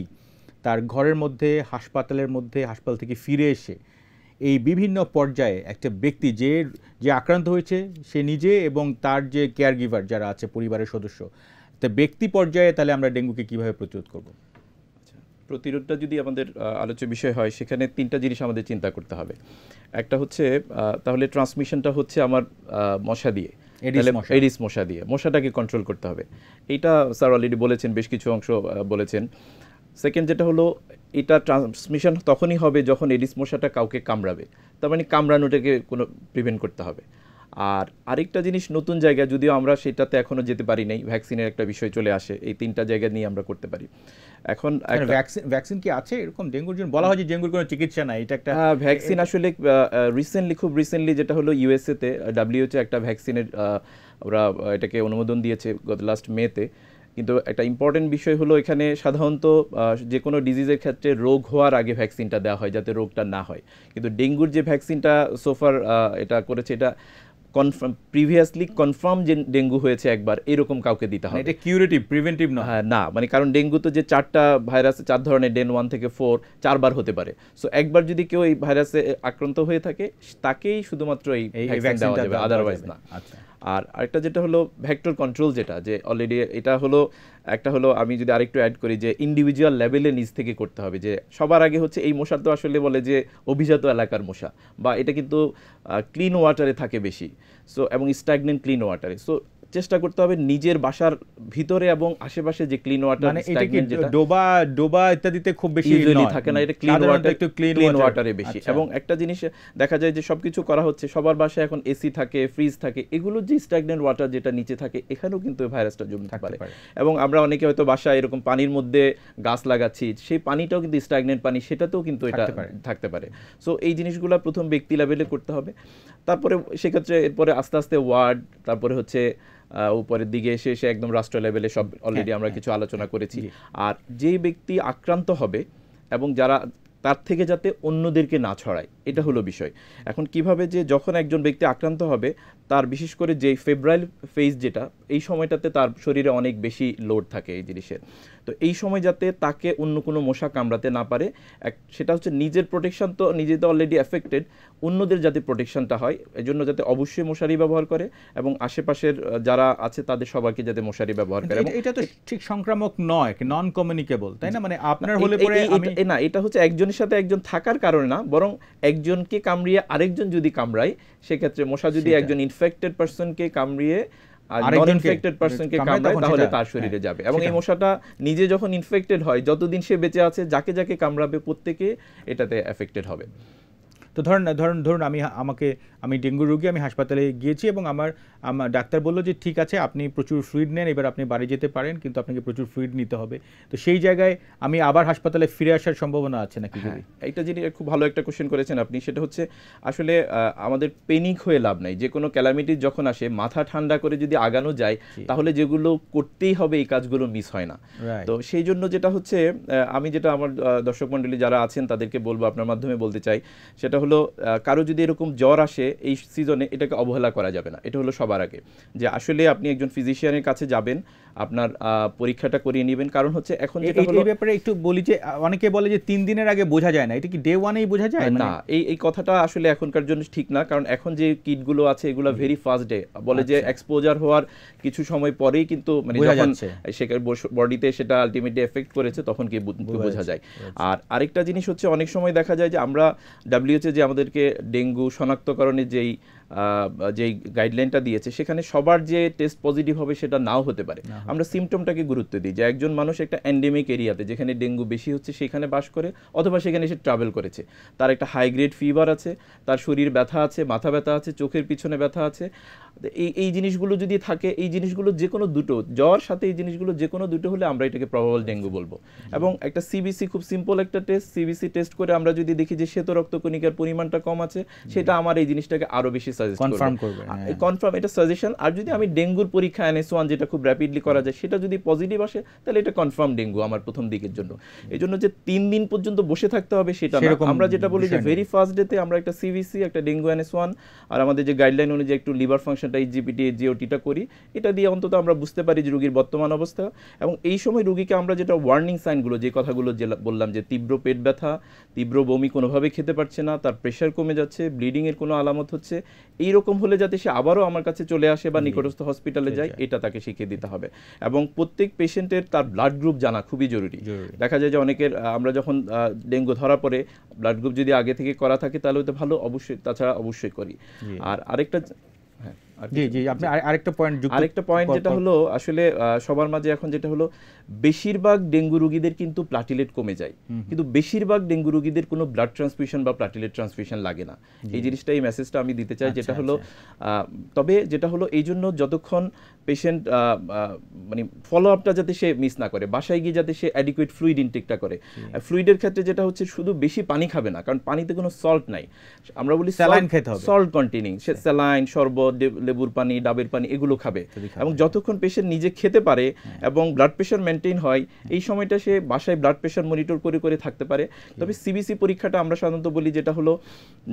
তার ঘরের মধ্যে হাসপাতালের মধ্যে হাসপাতাল থেকে ফিরে এসে এই বিভিন্ন পর্যায়ে একটা ব্যক্তি যে যে আক্রান্ত হয়েছে সে নিজে এবং তার যে কেয়ার গিভার যারা আছে পরিবারের সদস্য তা ব্যক্তি পর্যায়ে তাহলে আমরা ডেঙ্গুকে কীভাবে প্রতিরোধ করব আচ্ছা, প্রতিরোধটা যদি আমাদের আলোচ্য বিষয় হয় সেখানে তিনটা জিনিস আমাদের চিন্তা করতে হবে একটা হচ্ছে তাহলে ট্রান্সমিশনটা হচ্ছে আমার মশা দিয়ে এডিস মশা দিয়ে মশাটাকে কন্ট্রোল করতে হবে এটা স্যার অলরেডি বলেছেন বেশ কিছু অংশ বলেছেন সেকেন্ড যেটা হলো এটা ট্রান্সমিশন তখনই হবে যখন এডিস মশাটা কাউকে কামড়াবে তার মানে কামড়ানোটাকে কোনো প্রিভেন্ট করতে হবে আর আরেকটা জিনিস নতুন জায়গা যদিও আমরা সেটাতে এখনও যেতে পারি নাই ভ্যাকসিনের একটা বিষয় চলে আসে এই তিনটা জায়গা নিয়ে আমরা করতে পারি এখন ভ্যাকসিন মানে ভ্যাকসিন কি আছে এরকম ডেঙ্গুর জন্য বলা হয় যে ডেঙ্গুর কোনো চিকিৎসা নাই এটা একটা ভ্যাকসিন আসলে রিসেন্টলি খুব রিসেন্টলি যেটা হলো ইউএসএতে ডাব্লিউএচও একটা ভ্যাকসিনের ওরা এটাকে অনুমোদন দিয়েছে গত লাস্ট মেতে কিন্তু একটা ইম্পর্টেন্ট বিষয় হলো এখানে সাধারণত যে কোনো ডিজিজের ক্ষেত্রে রোগ হওয়ার আগে ভ্যাকসিনটা দেওয়া হয় যাতে রোগটা না হয় কিন্তু ডেঙ্গুর যে ভ্যাকসিনটা সোফার এটা করেছে এটা কনফার্ম প্রিভিয়াসলি কনফার্ম যে ডেঙ্গু হয়েছে একবার এরকম কাউকে দিতে মানে হবে এটা কিউরেটিভ প্রিভেন্টিভ না হ্যাঁ না মানে কারণ ডেঙ্গু তো যে চারটা ভাইরাস চার ধরনের ডেন ওয়ান থেকে ফোর চারবার হতে পারে সো একবার যদি কেউ এই ভাইরাসে আক্রান্ত হয়ে থাকে তাকেই শুধুমাত্র এই ভ্যাকসিন দেওয়া যাবে আদারওয়াইজ না আচ্ছা আর আরেকটা যেটা হলো ভেক্টর কন্ট্রোল যেটা যে অলরেডি এটা হলো একটা হলো আমি যদি আরেকটু অ্যাড করি যে ইন্ডিভিজুয়াল লেভেলে নিজ থেকে করতে হবে যে সবার আগে হচ্ছে এই মশার তো আসলে বলে যে অভিজাত এলাকার মশা বা এটা কিন্তু ক্লিন ওয়াটারে থাকে বেশি সো এবং স্ট্যাগনেন্ট ক্লিন ওয়াটারে সো চেষ্টা করতে হবে নিজের বাসার ভিতরে এবং আশেপাশে যে ক্লিন ওয়াটার মানে এটা কি ডোবা ডোবা ইত্যাদিতে খুব বেশি ইউজুয়ালি থাকে না এটা ক্লিন ওয়াটার একটু ক্লিন ওয়াটারে বেশি আচ্ছা। এবং একটা জিনিস দেখা যায় যে সবকিছু করা হচ্ছে সবার বাসায় এখন এসি থাকে ফ্রিজ থাকে এগুলো যে স্ট্যাগনেন্ট ওয়াটার যেটা নিচে থাকে এখানেও কিন্তু ভাইরাসটা থাকতে পারে এবং আমরা অনেকে হয়তো বাসায় এরকম পানির মধ্যে গাছ লাগাচ্ছি সেই পানিটাও কিন্তু স্ট্যাগনেন্ট পানি সেটাতেও কিন্তু এটা থাকতে পারে সো এই জিনিসগুলো প্রথম ব্যক্তি লেভেলে করতে হবে তারপরে সেক্ষেত্রে এরপরে আস্তে আস্তে ওয়ার্ড তারপরে হচ্ছে উপরের দিকে এসে এসে একদম রাষ্ট্র লেভেলে সব অলরেডি হ্যাঁ, আমরা হ্যাঁ, কিছু আলোচনা হ্যাঁ, করেছি আর যে ব্যক্তি আক্রান্ত হবে এবং যারা তার থেকে যাতে অন্যদেরকে না ছড়ায় এটা হলো বিষয় এখন কিভাবে যে যখন একজন ব্যক্তি আক্রান্ত হবে তার বিশেষ করে যে ফেব্রাইল ফেজ যেটা এই সময়টাতে তার শরীরে অনেক বেশি লোড থাকে এই জিনিসের তো এই সময় যাতে তাকে অন্য কোনো মশা কামড়াতে না পারে এক সেটা হচ্ছে নিজের প্রোটেকশন তো নিজে তো অলরেডি অ্যাফেক্টেড অন্যদের যাতে প্রোটেকশনটা হয় এজন্য যাতে অবশ্যই মশারি ব্যবহার করে এবং আশেপাশের যারা আছে তাদের সবাইকে যাতে মশারি ব্যবহার করে এটা তো ঠিক সংক্রামক নয় নন কমিউনিকেবল তাই না মানে আপনার হলে পরে না এটা হচ্ছে একজনের সাথে একজন থাকার কারণে না বরং একজনকে কামড়িয়ে আরেকজন যদি কামড়ায় সেক্ষেত্রে মশা যদি একজন ইনফেক্টেড পার্সনকে কামড়িয়ে তাহলে তার শরীরে হ্যাঁ, যাবে এবং মশাটা নিজে যখন ইনফেক্টেড হয় যতদিন সে বেঁচে আছে যাকে যাকে কামড়াবে প্রত্যেকে এটাতে এফেক্টেড হবে তো ধরেন ধরুন ধরুন আমি আমাকে আমি ডেঙ্গু রোগী আমি হাসপাতালে গিয়েছি এবং আমার আমার ডাক্তার বললো যে ঠিক আছে আপনি প্রচুর ফ্লুইড নেন এবার আপনি বাড়ি যেতে পারেন কিন্তু আপনাকে প্রচুর ফ্লুইড নিতে হবে তো সেই জায়গায় আমি আবার হাসপাতালে ফিরে আসার সম্ভাবনা আছে নাকি হ্যাঁ, এইটা যিনি খুব ভালো একটা কোশ্চেন করেছেন আপনি সেটা হচ্ছে আসলে আমাদের পেনিক হয়ে লাভ নাই যে কোনো ক্যালামিটি যখন আসে মাথা ঠান্ডা করে যদি আগানো যায় তাহলে যেগুলো করতেই হবে এই কাজগুলো মিস হয় না তো সেই জন্য যেটা হচ্ছে আমি যেটা আমার দর্শক মন্ডলী যারা আছেন তাদেরকে বলবো আপনার মাধ্যমে বলতে চাই সেটা হলো কারো যদি এরকম জ্বর আসে এই সিজনে এটাকে অবহেলা করা যাবে না এটা হলো সবার আগে যে আসলে আপনি একজন ফিজিশিয়ানের কাছে যাবেন আপনার পরীক্ষাটা করিয়ে নেবেন কারণ হচ্ছে এখন যেটা হলো ব্যাপারে একটু বলি যে অনেকে বলে যে তিন দিনের আগে বোঝা যায় না এটা কি ডে ওয়ানেই বোঝা যায় মানে না এই এই কথাটা আসলে এখনকার জন্য ঠিক না কারণ এখন যে কিটগুলো আছে এগুলো ভেরি ফাস্ট ডে বলে যে এক্সপোজার আচ্ছা। হওয়ার কিছু সময় পরেই কিন্তু মানে যখন সেখানে বডিতে সেটা আলটিমেটলি এফেক্ট করেছে তখন কি বোঝা যায় আর আরেকটা জিনিস হচ্ছে অনেক সময় দেখা যায় যে আমরা ডাব্লিউএচএ যে আমাদেরকে ডেঙ্গু শনাক্তকরণের যেই যে গাইডলাইনটা দিয়েছে সেখানে সবার যে টেস্ট পজিটিভ হবে সেটা নাও হতে পারে আমরা সিমটমটাকে গুরুত্ব দিই যে একজন মানুষ একটা অ্যান্ডেমিক এরিয়াতে যেখানে ডেঙ্গু বেশি হচ্ছে সেখানে বাস করে অথবা সেখানে সে ট্রাভেল করেছে তার একটা হাই গ্রেড ফিভার আছে তার শরীর ব্যথা আছে মাথা ব্যথা আছে চোখের পিছনে ব্যথা আছে এই এই জিনিসগুলো যদি থাকে এই জিনিসগুলো যে কোনো দুটো জ্বর সাথে এই জিনিসগুলো যে কোনো দুটো হলে আমরা এটাকে প্রবল ডেঙ্গু বলবো এবং একটা সিবিসি খুব সিম্পল একটা টেস্ট সিবিসি টেস্ট করে আমরা যদি দেখি যে শ্বেত রক্তকণিকার পরিমাণটা কম আছে সেটা আমার এই জিনিসটাকে আরও বেশি সাজেস্ট কনফার্ম করবে কনফার্ম হ্যাঁ। এটা সাজেশন আর যদি আমি ডেঙ্গুর পরীক্ষা এনএস ওয়ান যেটা খুব র্যাপিডলি করা যায় সেটা যদি পজিটিভ আসে তাহলে এটা কনফার্ম ডেঙ্গু আমার প্রথম দিকের জন্য এই জন্য যে তিন দিন পর্যন্ত বসে থাকতে হবে সেটা আমরা যেটা বলি যে ভেরি ফার্স্ট ডেতে আমরা একটা সিভিসি একটা ডেঙ্গু এনএস ওয়ান আর আমাদের যে গাইডলাইন অনুযায়ী একটু লিভার ফাংশনটা জিওটিটা করি এটা দিয়ে অন্তত আমরা বুঝতে পারি যে রুগীর বর্তমান অবস্থা এবং এই সময় রুগীকে আমরা যেটা ওয়ার্নিং সাইনগুলো যে কথাগুলো যে বললাম যে তীব্র পেট ব্যথা তীব্র বমি কোনোভাবে খেতে পারছে না তার প্রেশার কমে যাচ্ছে ব্লিডিংয়ের কোনো আলামত হচ্ছে এই রকম হলে যাতে সে আবারও আমার কাছে চলে আসে বা নিকটস্থ হসপিটালে যায় এটা তাকে শিখিয়ে দিতে হবে এবং প্রত্যেক পেশেন্টের তার ব্লাড গ্রুপ জানা খুবই জরুরি দেখা যায় যে অনেকের আমরা যখন ডেঙ্গু ধরা পড়ে ব্লাড গ্রুপ যদি আগে থেকে করা থাকে তাহলে তো ভালো অবশ্যই তাছাড়া অবশ্যই করি আর আরেকটা হ্যাঁ, জি জি আপনি আরেকটা পয়েন্ট আরেকটা পয়েন্ট যেটা হলো আসলে সবার মাঝে এখন যেটা হলো বেশিরভাগ ডেঙ্গু রোগীদের কিন্তু প্লাটিলেট কমে যায় কিন্তু বেশিরভাগ ডেঙ্গু রোগীদের কোনো ব্লাড ট্রান্সফিউশন বা প্লাটিলেট ট্রান্সফিউশন লাগে না এই জিনিসটা এই মেসেজটা আমি দিতে চাই যেটা আচ্ছা, হলো আচ্ছা। তবে যেটা হলো এই জন্য যতক্ষণ পেশেন্ট মানে ফলো আপটা যাতে সে মিস না করে বাসায় গিয়ে যাতে সে অ্যাডিকুয়েট ফ্লুইড ইনটেকটা করে ফ্লুইডের ক্ষেত্রে যেটা হচ্ছে শুধু বেশি পানি খাবে না কারণ পানিতে কোনো সল্ট নাই আমরা বলি স্যালাইন খেতে হবে সল্ট কন্টেনিং সে আচ্ছা। স্যালাইন শরবত লেবুর পানি ডাবের পানি এগুলো খাবে এবং যতক্ষণ পেশেন্ট নিজে খেতে পারে এবং ব্লাড প্রেশার মেনটেন হয় এই সময়টা সে বাসায় ব্লাড প্রেশার মনিটর করে করে থাকতে পারে তবে সিবিসি পরীক্ষাটা আমরা সাধারণত বলি যেটা হলো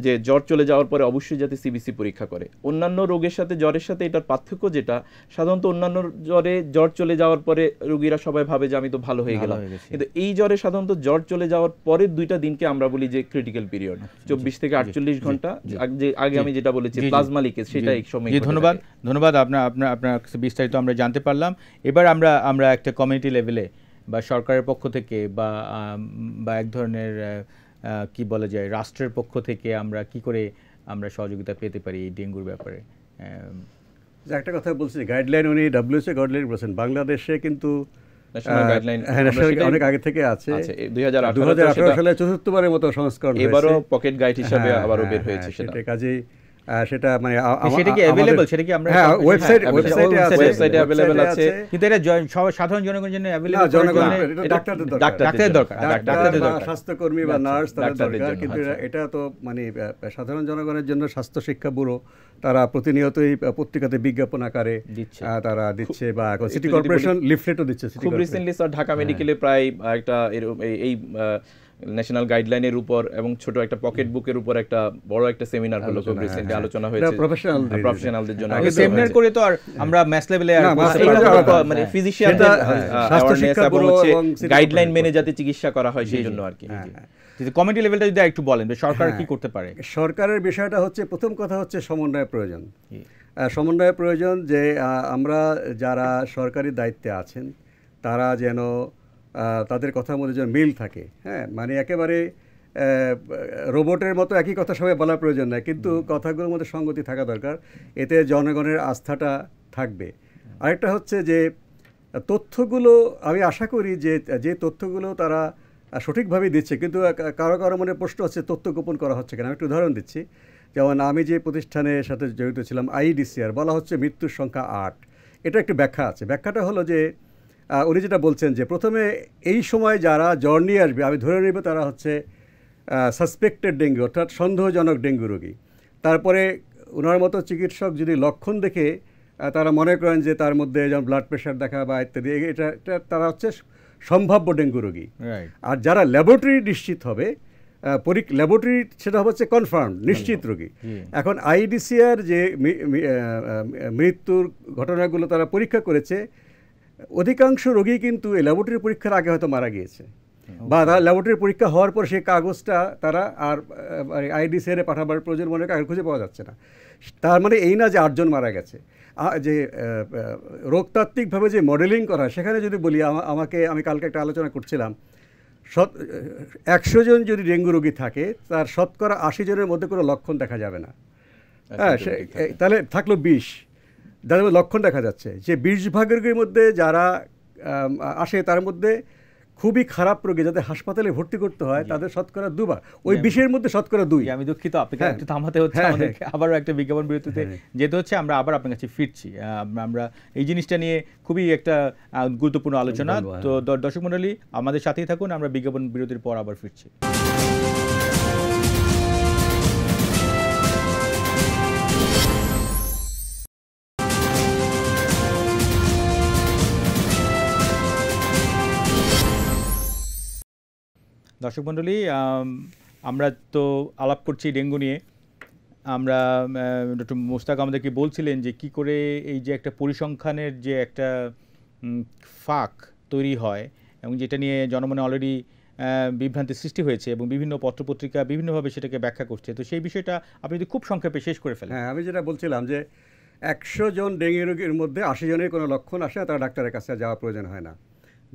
যে জ্বর চলে যাওয়ার পরে অবশ্যই যাতে সিবিসি পরীক্ষা করে অন্যান্য রোগের সাথে জ্বরের সাথে এটার পার্থক্য যেটা সাধারণত অন্যান্য জ্বরে জ্বর চলে যাওয়ার পরে রোগীরা সবাই ভাবে যে আমি তো ভালো হয়ে গেলাম কিন্তু এই জ্বরে সাধারণত জ্বর চলে যাওয়ার পরের দুইটা দিনকে আমরা বলি যে ক্রিটিক্যাল আচ্ছা, আচ্ছা। পিরিয়ড চব্বিশ থেকে আটচল্লিশ ঘন্টা যে আগে আমি যেটা বলেছি প্লাজমা লিকেজ সেটা এক সময় ধন্যবাদ ধন্যবাদ আপনার আপনার আপনার বিস্তারিত আমরা জানতে পারলাম এবার আমরা আমরা একটা কমিউনিটি লেভেলে বা সরকারের পক্ষ থেকে বা বা এক ধরনের কি বলা যায় রাষ্ট্রের পক্ষ থেকে আমরা কি করে আমরা সহযোগিতা পেতে পারি এই ডেঙ্গুর ব্যাপারে একটা কথা বলছি গাইডলাইন উনি ডাব্লিউএসএ গাইডলাইন বলছেন বাংলাদেশে কিন্তু হ্যাঁ, অনেক আগে থেকে আছে সালে চতুর্থবারের মতো সংস্করণ এবারও পকেট গাইড হিসাবে হ্যাঁ, আবারও হ্যাঁ, বের হয়েছে সেটা কাজেই সেটা মানে সেটা কি अवेलेबल সেটা কি আমরা হ্যাঁ ওয়েবসাইট হ্যাঁ, ওয়েবসাইটে আছে ওয়েবসাইটে अवेलेबल আছে কিন্তু এটা সাধারণ জনগণের জন্য अवेलेबल জনগণ ডাক্তারদের দরকার ডাক্তারদের দরকার ডাক্তারদের দরকার স্বাস্থ্যকর্মী বা নার্স তাদের দরকার কিন্তু আচ্ছা। এটা তো মানে সাধারণ জনগণের জন্য স্বাস্থ্য শিক্ষা ব্যুরো তারা প্রতিনিয়তই পত্রিকাতে বিজ্ঞাপন আকারে তারা দিচ্ছে বা সিটি কর্পোরেশন লিফলেটও দিচ্ছে খুব রিসেন্টলি স্যার ঢাকা মেডিকেলে হ্যাঁ। প্রায় একটা এই ন্যাশনাল গাইডলাইনের উপর এবং ছোট একটা পকেট বুকের উপর একটা বড় একটা সেমিনার হলো খুব রিসেন্টলি হ্যাঁ, আলোচনা হ্যাঁ। হয়েছে প্রফেশনালদের প্রফেশনালদের হ্যাঁ, জন্য আগে সেমিনার করে তো আর আমরা ম্যাস লেভেলে আর মানে ফিজিশিয়ান স্বাস্থ্য শিক্ষা হচ্ছে গাইডলাইন মেনে যাতে চিকিৎসা করা হয় সেই জন্য আর কি যদি কমিটি লেভেলটা যদি একটু বলেন সরকার কি করতে পারে সরকারের বিষয়টা হচ্ছে প্রথম কথা হচ্ছে সমন্বয় প্রয়োজন সমন্বয় প্রয়োজন যে আমরা যারা সরকারি দায়িত্বে আছেন তারা যেন তাদের কথার মধ্যে যেন মিল থাকে হ্যাঁ মানে একেবারে রোবটের মতো একই কথা সবাই বলা প্রয়োজন নাই কিন্তু কথাগুলোর মধ্যে সঙ্গতি থাকা দরকার এতে জনগণের আস্থাটা থাকবে আরেকটা হচ্ছে যে তথ্যগুলো আমি আশা করি যে যে তথ্যগুলো তারা সঠিকভাবে দিচ্ছে কিন্তু কারো কারো মনে প্রশ্ন হচ্ছে তথ্য গোপন করা হচ্ছে কেন আমি একটু উদাহরণ দিচ্ছি যেমন আমি যে প্রতিষ্ঠানের সাথে জড়িত ছিলাম আইডিসিআর বলা হচ্ছে মৃত্যুর সংখ্যা আট এটা একটি ব্যাখ্যা আছে ব্যাখ্যাটা হলো যে উনি যেটা বলছেন যে প্রথমে এই সময় যারা জ্বর নিয়ে আসবে আমি ধরে নেব তারা হচ্ছে সাসপেক্টেড ডেঙ্গু অর্থাৎ সন্দেহজনক ডেঙ্গু রোগী তারপরে ওনার মতো চিকিৎসক যদি লক্ষণ দেখে তারা মনে করেন যে তার মধ্যে যেমন ব্লাড প্রেশার দেখা বা ইত্যাদি এটা এটা তারা হচ্ছে সম্ভাব্য ডেঙ্গু রোগী আর যারা ল্যাবরেটরি নিশ্চিত হবে পরীক ল্যাবরেটরি সেটা হচ্ছে কনফার্ম নিশ্চিত রোগী এখন আইডিসিআর যে মৃত্যুর ঘটনাগুলো তারা পরীক্ষা করেছে অধিকাংশ রোগী কিন্তু এই ল্যাবরেটরি পরীক্ষার আগে হয়তো মারা গিয়েছে বা ল্যাবরেটরি পরীক্ষা হওয়ার পর সেই কাগজটা তারা আর আইডিসিআরে মানে পাঠাবার প্রয়োজন মনে কাগজ খুঁজে পাওয়া যাচ্ছে না তার মানে এই না যে আটজন মারা গেছে যে রোগতাত্ত্বিকভাবে যে মডেলিং করা সেখানে যদি বলি আমাকে আমি কালকে একটা আলোচনা করছিলাম সত একশো জন যদি ডেঙ্গু রোগী থাকে তার শতকরা আশি জনের মধ্যে কোনো লক্ষণ দেখা যাবে না আচ্ছা, হ্যাঁ আচ্ছা, তাহলে থাকলো বিশ যাদের লক্ষণ দেখা যাচ্ছে যে বিশ ভাগের মধ্যে যারা আসে তার মধ্যে খুবই খারাপ রোগে যাদের হাসপাতালে ভর্তি করতে হয় তাদের শতকরা দুবার ওই বিশের মধ্যে শতকরা দুই আমি দুঃখিত আপনাকে হ্যাঁ। একটু থামাতে হচ্ছে হ্যাঁ, আমাদেরকে হ্যাঁ। আবারও একটা বিজ্ঞাপন বিরতিতে যেতে হচ্ছে আমরা আবার আপনার কাছে ফিরছি আমরা এই জিনিসটা নিয়ে খুবই একটা গুরুত্বপূর্ণ আলোচনা তো দর্শক মন্ডলী আমাদের সাথেই থাকুন আমরা বিজ্ঞাপন বিরতির পর আবার ফিরছি দর্শক মণ্ডলী আমরা তো আলাপ করছি ডেঙ্গু নিয়ে আমরা ডক্টর মোস্তাক আমাদেরকে বলছিলেন যে কি করে এই যে একটা পরিসংখ্যানের যে একটা ফাঁক তৈরি হয় এবং যেটা নিয়ে জনমনে অলরেডি বিভ্রান্তির সৃষ্টি হয়েছে এবং বিভিন্ন পত্রপত্রিকা বিভিন্নভাবে সেটাকে ব্যাখ্যা করছে তো সেই বিষয়টা আপনি যদি খুব সংক্ষেপে শেষ করে ফেলেন হ্যাঁ আমি যেটা বলছিলাম যে একশো জন ডেঙ্গি রোগীর মধ্যে আশি জনের কোনো লক্ষণ আসে তারা ডাক্তারের কাছে যাওয়া প্রয়োজন হয় না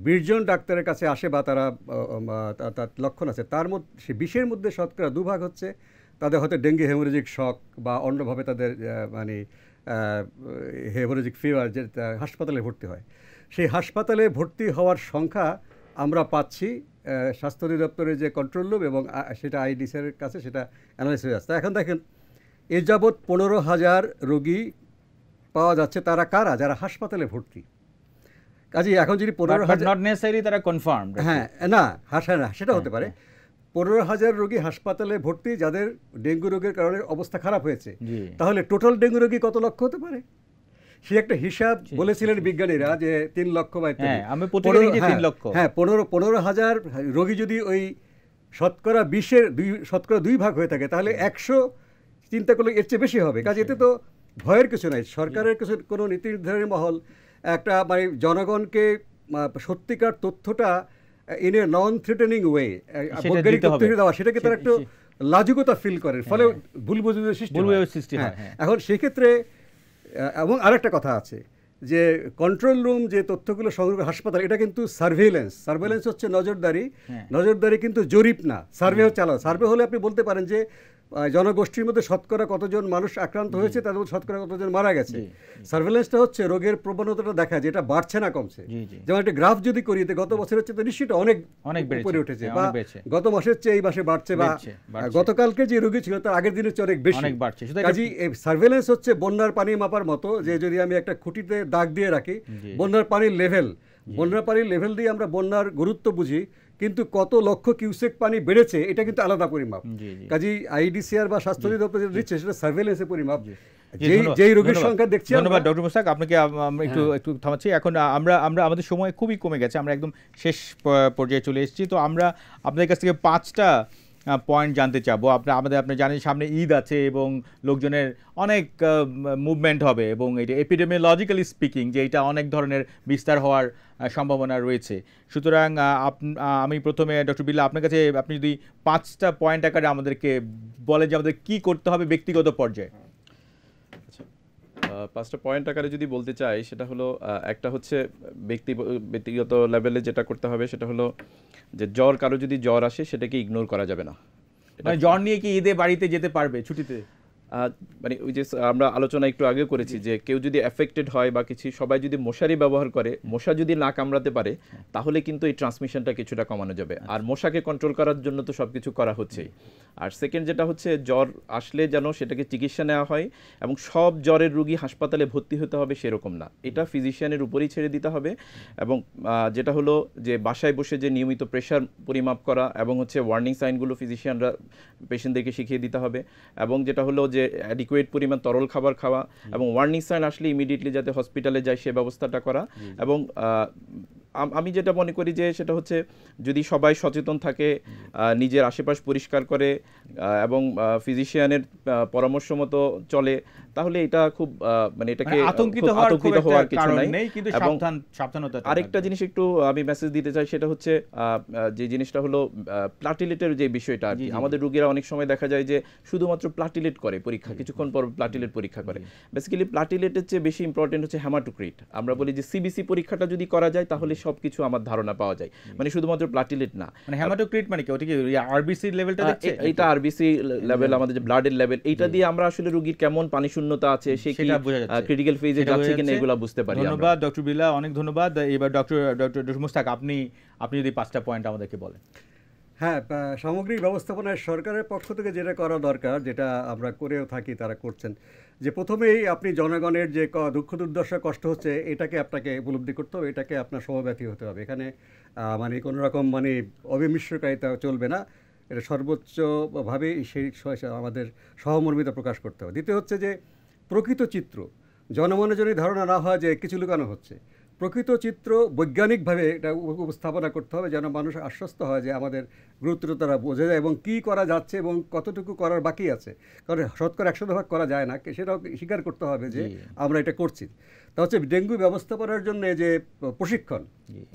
বিশজন ডাক্তারের কাছে আসে বা তারা তার লক্ষণ আছে তার মধ্যে সে বিষের মধ্যে শতকরা দুভাগ হচ্ছে তাদের হয়তো ডেঙ্গি হেমোরেজিক শক বা অন্যভাবে তাদের মানে হেমোরেজিক ফিভার যে হাসপাতালে ভর্তি হয় সেই হাসপাতালে ভর্তি হওয়ার সংখ্যা আমরা পাচ্ছি স্বাস্থ্য অধিদপ্তরের যে কন্ট্রোল রুম এবং সেটা আইডিসের কাছে সেটা অ্যানালাইসিস আসছে এখন দেখেন এ যাবৎ পনেরো হাজার রোগী পাওয়া যাচ্ছে তারা কারা যারা হাসপাতালে ভর্তি কাজে এখন যদি পনেরো হাজার নেসারি তারা কনফার্ম হ্যাঁ না হাসা না সেটা হতে হ্যাঁ, পারে হ্যাঁ। পনেরো হাজার রোগী হাসপাতালে ভর্তি যাদের ডেঙ্গু রোগের কারণে অবস্থা খারাপ হয়েছে তাহলে টোটাল ডেঙ্গু রোগী কত লক্ষ হতে পারে সে একটা হিসাব বলেছিলেন বিজ্ঞানীরা যে তিন লক্ষ বা হ্যাঁ, আমি হ্যাঁ পনেরো পনেরো হাজার রোগী যদি ওই শতকরা বিশের দুই শতকরা দুই ভাগ হয়ে থাকে তাহলে একশো চিন্তা করলে এর চেয়ে বেশি হবে কাজে এতে তো ভয়ের কিছু নাই সরকারের কিছু কোনো নীতি নির্ধারণী মহল একটা মানে জনগণকে সত্যিকার তথ্যটা in a non threatening way দেওয়া সেটাকে তারা একটু লাজুকতা ফিল করেন ফলে হ্যাঁ, হ্যাঁ। ভুল বুঝে সৃষ্টি হয় হ্যাঁ, এখন সেক্ষেত্রে এবং আরেকটা কথা আছে যে কন্ট্রোল রুম যে তথ্যগুলো সংগ্রহ হাসপাতাল এটা কিন্তু সার্ভেলেন্স সার্ভেলেন্স হচ্ছে নজরদারি নজরদারি কিন্তু জরিপ না সার্ভে চালানো সার্ভে হলে আপনি বলতে পারেন যে জনগোষ্ঠীর মধ্যে শতকরা কতজন মানুষ আক্রান্ত হয়েছে তাদের মধ্যে শতকরা কতজন মারা গেছে সার্ভেলেন্সটা হচ্ছে রোগের প্রবণতাটা দেখা যায় এটা বাড়ছে না কমছে যেমন একটা গ্রাফ যদি করি গত বছরের চেয়ে নিশ্চিত অনেক অনেক উপরে উঠেছে হ্যাঁ, বা গত মাসের চেয়ে এই মাসে বাড়ছে বা গতকালকে যে রোগী ছিল তার আগের দিনের চেয়ে অনেক বেশি কাজী সার্ভেলেন্স হচ্ছে বন্যার পানি মাপার মতো যে যদি আমি একটা খুঁটিতে দাগ দিয়ে রাখি বন্যার পানির লেভেল বন্যার পানির লেভেল দিয়ে আমরা বন্যার গুরুত্ব বুঝি কিন্তু কত লক্ষ কিউসেক পানি বেড়েছে এটা কিন্তু আলাদা পরিমাপ কাজী আইডিসিআর বা স্বাস্থ্য অধিদপ্তর যেটা দিচ্ছে সেটা সার্ভেলেন্সের পরিমাপ রোগীর সংখ্যা দেখছি ধন্যবাদ ডক্টর মোসাক আপনাকে হ্যাঁ। একটু একটু থামাচ্ছি এখন আমরা আমরা আমাদের সময় খুবই কমে গেছে আমরা একদম শেষ পর্যায়ে চলে এসেছি তো আমরা আপনাদের কাছ থেকে পাঁচটা পয়েন্ট জানতে চাবো আপনার আমাদের আপনি জানেন সামনে ঈদ আছে এবং লোকজনের অনেক মুভমেন্ট হবে এবং এটা এপিডেমিওলজিক্যালি স্পিকিং যে এটা অনেক ধরনের বিস্তার হওয়ার সম্ভাবনা রয়েছে সুতরাং আমি প্রথমে ডক্টর বিল্লা আপনার কাছে আপনি যদি পাঁচটা পয়েন্ট আকারে আমাদেরকে বলেন যে আমাদের কী করতে হবে ব্যক্তিগত পর্যায়ে পাঁচটা পয়েন্ট আকারে যদি বলতে চাই সেটা হলো একটা হচ্ছে ব্যক্তি ব্যক্তিগত লেভেলে যেটা করতে হবে সেটা হলো যে জ্বর কারো যদি জ্বর আসে সেটাকে ইগনোর করা যাবে না মানে জ্বর নিয়ে কি ঈদে বাড়িতে যেতে পারবে ছুটিতে মানে ওই যে আমরা আলোচনা একটু আগে করেছি যে কেউ যদি এফেক্টেড হয় বা কিছু সবাই যদি মশারি ব্যবহার করে মশা যদি না কামড়াতে পারে তাহলে কিন্তু এই ট্রান্সমিশনটা কিছুটা কমানো যাবে আচ্ছা। আর মশাকে কন্ট্রোল করার জন্য তো সব কিছু করা হচ্ছেই আর সেকেন্ড যেটা হচ্ছে জ্বর আসলে যেন সেটাকে চিকিৎসা নেওয়া হয় এবং সব জ্বরের রুগী হাসপাতালে ভর্তি হতে হবে সেরকম না এটা ফিজিশিয়ানের উপরেই ছেড়ে দিতে হবে এবং যেটা হলো যে বাসায় বসে যে নিয়মিত প্রেশার পরিমাপ করা এবং হচ্ছে ওয়ার্নিং সাইনগুলো ফিজিশিয়ানরা পেশেন্টদেরকে শিখিয়ে দিতে হবে এবং যেটা হলো যে যে অ্যাডিকুয়েট পরিমাণ তরল খাবার খাওয়া এবং ওয়ার্নিং সাইন আসলে ইমিডিয়েটলি যাতে হসপিটালে যায় সে ব্যবস্থাটা করা এবং আমি যেটা মনে করি যে সেটা হচ্ছে যদি সবাই সচেতন থাকে নিজের আশেপাশ পরিষ্কার করে এবং ফিজিশিয়ানের পরামর্শ মতো চলে তাহলে এটা খুব মানে এটাকে মানে আতঙ্কিত আতঙ্কিত হওয়ার কিছু নাই কিন্তু সাবধান সাবধানতা আরেকটা জিনিস একটু আমি মেসেজ দিতে চাই সেটা হচ্ছে যে জিনিসটা হলো প্লাটিলেটের যে বিষয়টা আর কি আমাদের রোগীরা অনেক সময় দেখা যায় যে শুধুমাত্র প্লাটিলেট করে পরীক্ষা কিছুক্ষণ পর প্লাটিলেট পরীক্ষা করে বেসিক্যালি প্লাটিলেটের চেয়ে বেশি ইম্পর্টেন্ট হচ্ছে হ্যামাটোক্রিট আমরা বলি যে সিবিসি পরীক্ষাটা যদি করা যায় তাহলে সব কিছু আমার ধারণা পাওয়া যায় মানে শুধুমাত্র প্লাটিলেট না মানে হ্যামাটোক্রিট মানে কি ওটা কি আরবিসি লেভেলটা দেখছে এটা আরবিসি লেভেল আমাদের যে ব্লাডের লেভেল এটা দিয়ে আমরা আসলে রোগীর কেমন পানি শূন্যতা আছে সে কি ক্রিটিক্যাল ফেজে যাচ্ছে কিনা এগুলো বুঝতে পারি ধন্যবাদ ডক্টর বিলা অনেক ধন্যবাদ এবার ডক্টর ডক্টর মুস্তাক আপনি আপনি যদি পাঁচটা পয়েন্ট আমাদেরকে বলেন হ্যাঁ সামগ্রিক ব্যবস্থাপনায় সরকারের পক্ষ থেকে যেটা করা দরকার যেটা আমরা করেও থাকি তারা করছেন যে প্রথমেই আপনি জনগণের যে দুঃখ দুর্দশা কষ্ট হচ্ছে এটাকে আপনাকে উপলব্ধি করতে হবে এটাকে আপনার সহব্যাথী হতে হবে এখানে মানে কোনো রকম মানে অবিমিশ্রকারিতা চলবে না এটা সর্বোচ্চভাবে সেই আমাদের সহমর্মিতা প্রকাশ করতে হবে দ্বিতীয় হচ্ছে যে প্রকৃত চিত্র জনমনে যদি ধারণা না হয় যে কিছু লুকানো হচ্ছে প্রকৃত চিত্র বৈজ্ঞানিকভাবে এটা উপস্থাপনা করতে হবে যেন মানুষ আশ্বস্ত হয় যে আমাদের গুরুত্ব তারা বোঝে যায় এবং কী করা যাচ্ছে এবং কতটুকু করার বাকি আছে কারণ শতকর একশো ভাগ করা যায় না সেটাও স্বীকার করতে হবে যে আমরা এটা করছি তা হচ্ছে ডেঙ্গু ব্যবস্থাপনার জন্য যে প্রশিক্ষণ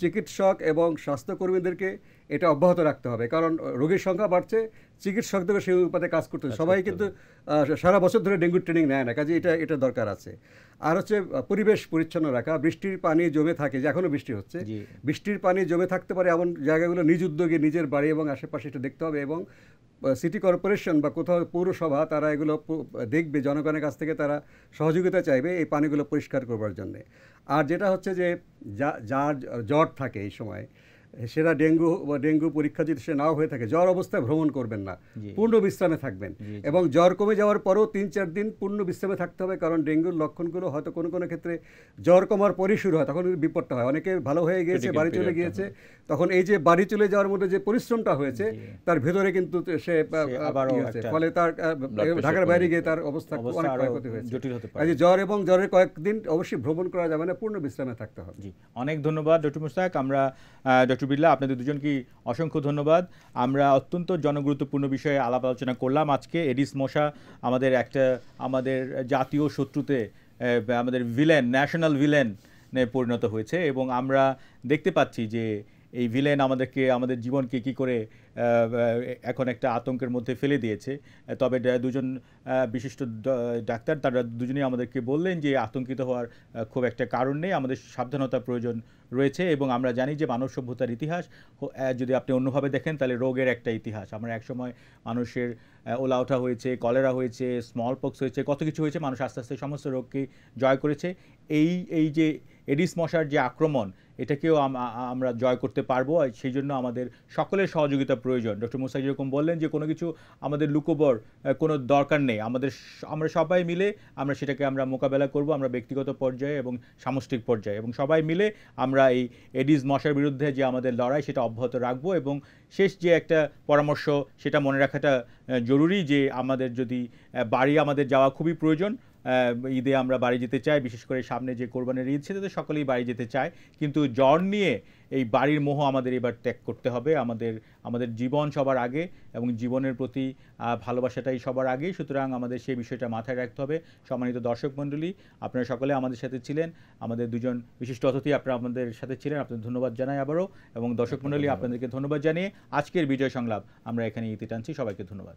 চিকিৎসক এবং স্বাস্থ্যকর্মীদেরকে এটা অব্যাহত রাখতে হবে কারণ রোগীর সংখ্যা বাড়ছে চিকিৎসকদেরও সেই অনুপাতে কাজ করতে সবাই কিন্তু সারা বছর ধরে ডেঙ্গুর ট্রেনিং নেয় না কাজে এটা এটা দরকার আছে আর হচ্ছে পরিবেশ পরিচ্ছন্ন রাখা বৃষ্টির পানি জমে থাকে যে এখনও বৃষ্টি হচ্ছে বৃষ্টির পানি জমে থাকতে পারে এমন জায়গাগুলো নিজ উদ্যোগে নিজের বাড়ি এবং আশেপাশে এটা দেখতে হবে এবং সিটি কর্পোরেশন বা কোথাও পৌরসভা তারা এগুলো দেখবে জনগণের কাছ থেকে তারা সহযোগিতা চাইবে এই পানিগুলো পরিষ্কার করবার জন্যে আর যেটা হচ্ছে যে যা যার জ্বর থাকে এই সময় সেটা ডেঙ্গু বা ডেঙ্গু পরীক্ষা যদি সে নাও হয়ে থাকে জ্বর অবস্থায় ভ্রমণ করবেন না পূর্ণ বিশ্রামে থাকবেন এবং জ্বর কমে যাওয়ার পরও তিন চার দিন পূর্ণ বিশ্রামে থাকতে হবে কারণ ডেঙ্গুর লক্ষণগুলো হয়তো কোনো কোনো ক্ষেত্রে জ্বর কমার পরই শুরু হয় তখন বিপদটা হয় অনেকে ভালো হয়ে গিয়েছে বাড়ি চলে গিয়েছে তখন এই যে বাড়ি চলে যাওয়ার মধ্যে যে পরিশ্রমটা হয়েছে তার ভেতরে কিন্তু সে ইয়ে ফলে তার ঢাকার বাইরে গিয়ে তার অবস্থা অনেক ক্ষয়ক্ষতি হয়েছে জ্বর এবং জ্বরের কয়েকদিন অবশ্যই ভ্রমণ করা যাবে না পূর্ণ বিশ্রামে থাকতে হবে অনেক ধন্যবাদ ডক্টর মুস্তাক আমরা ডক্টর বিল্লা আপনাদের দুজনকে অসংখ্য ধন্যবাদ আমরা অত্যন্ত জনগুরুত্বপূর্ণ বিষয়ে আলাপ আলোচনা করলাম আজকে এডিস মশা আমাদের একটা আমাদের জাতীয় শত্রুতে আমাদের ভিলেন ন্যাশনাল ভিলেন পরিণত হয়েছে এবং আমরা দেখতে পাচ্ছি যে এই ভিলেন আমাদেরকে আমাদের জীবনকে কি করে এখন একটা আতঙ্কের মধ্যে ফেলে দিয়েছে তবে দুজন বিশিষ্ট ডাক্তার তারা দুজনেই আমাদেরকে বললেন যে আতঙ্কিত হওয়ার খুব একটা কারণ নেই আমাদের সাবধানতা প্রয়োজন রয়েছে এবং আমরা জানি যে মানব সভ্যতার ইতিহাস যদি আপনি অন্যভাবে দেখেন তাহলে রোগের একটা ইতিহাস আমরা একসময় মানুষের ওলাউঠা হয়েছে কলেরা হয়েছে স্মল পক্স হয়েছে কত কিছু হয়েছে মানুষ আস্তে আস্তে সমস্ত রোগকে জয় করেছে এই এই যে এডিস মশার যে আক্রমণ এটাকেও আমরা জয় করতে পারবো সেই জন্য আমাদের সকলের সহযোগিতা প্রয়োজন ডক্টর মুসা যেরকম বললেন যে কোনো কিছু আমাদের লুকোবর কোনো দরকার নেই আমাদের আমরা সবাই মিলে আমরা সেটাকে আমরা মোকাবেলা করব আমরা ব্যক্তিগত পর্যায়ে এবং সামষ্টিক পর্যায়ে এবং সবাই মিলে আমরা এই এডিস মশার বিরুদ্ধে যে আমাদের লড়াই সেটা অব্যাহত রাখবো এবং শেষ যে একটা পরামর্শ সেটা মনে রাখাটা জরুরি যে আমাদের যদি বাড়ি আমাদের যাওয়া খুবই প্রয়োজন ঈদে আমরা বাড়ি যেতে চাই বিশেষ করে সামনে যে কোরবানির ঈদ সেটাতে সকলেই বাড়ি যেতে চায় কিন্তু জ্বর নিয়ে এই বাড়ির মোহ আমাদের এবার ত্যাগ করতে হবে আমাদের আমাদের জীবন সবার আগে এবং জীবনের প্রতি ভালোবাসাটাই সবার আগে সুতরাং আমাদের সেই বিষয়টা মাথায় রাখতে হবে সম্মানিত দর্শক মণ্ডলী আপনারা সকলে আমাদের সাথে ছিলেন আমাদের দুজন বিশিষ্ট অতিথি আপনারা আমাদের সাথে ছিলেন আপনাদের ধন্যবাদ জানাই আবারও এবং দর্শক মণ্ডলী আপনাদেরকে ধন্যবাদ জানিয়ে আজকের বিজয় সংলাপ আমরা এখানে ইতি টানছি সবাইকে ধন্যবাদ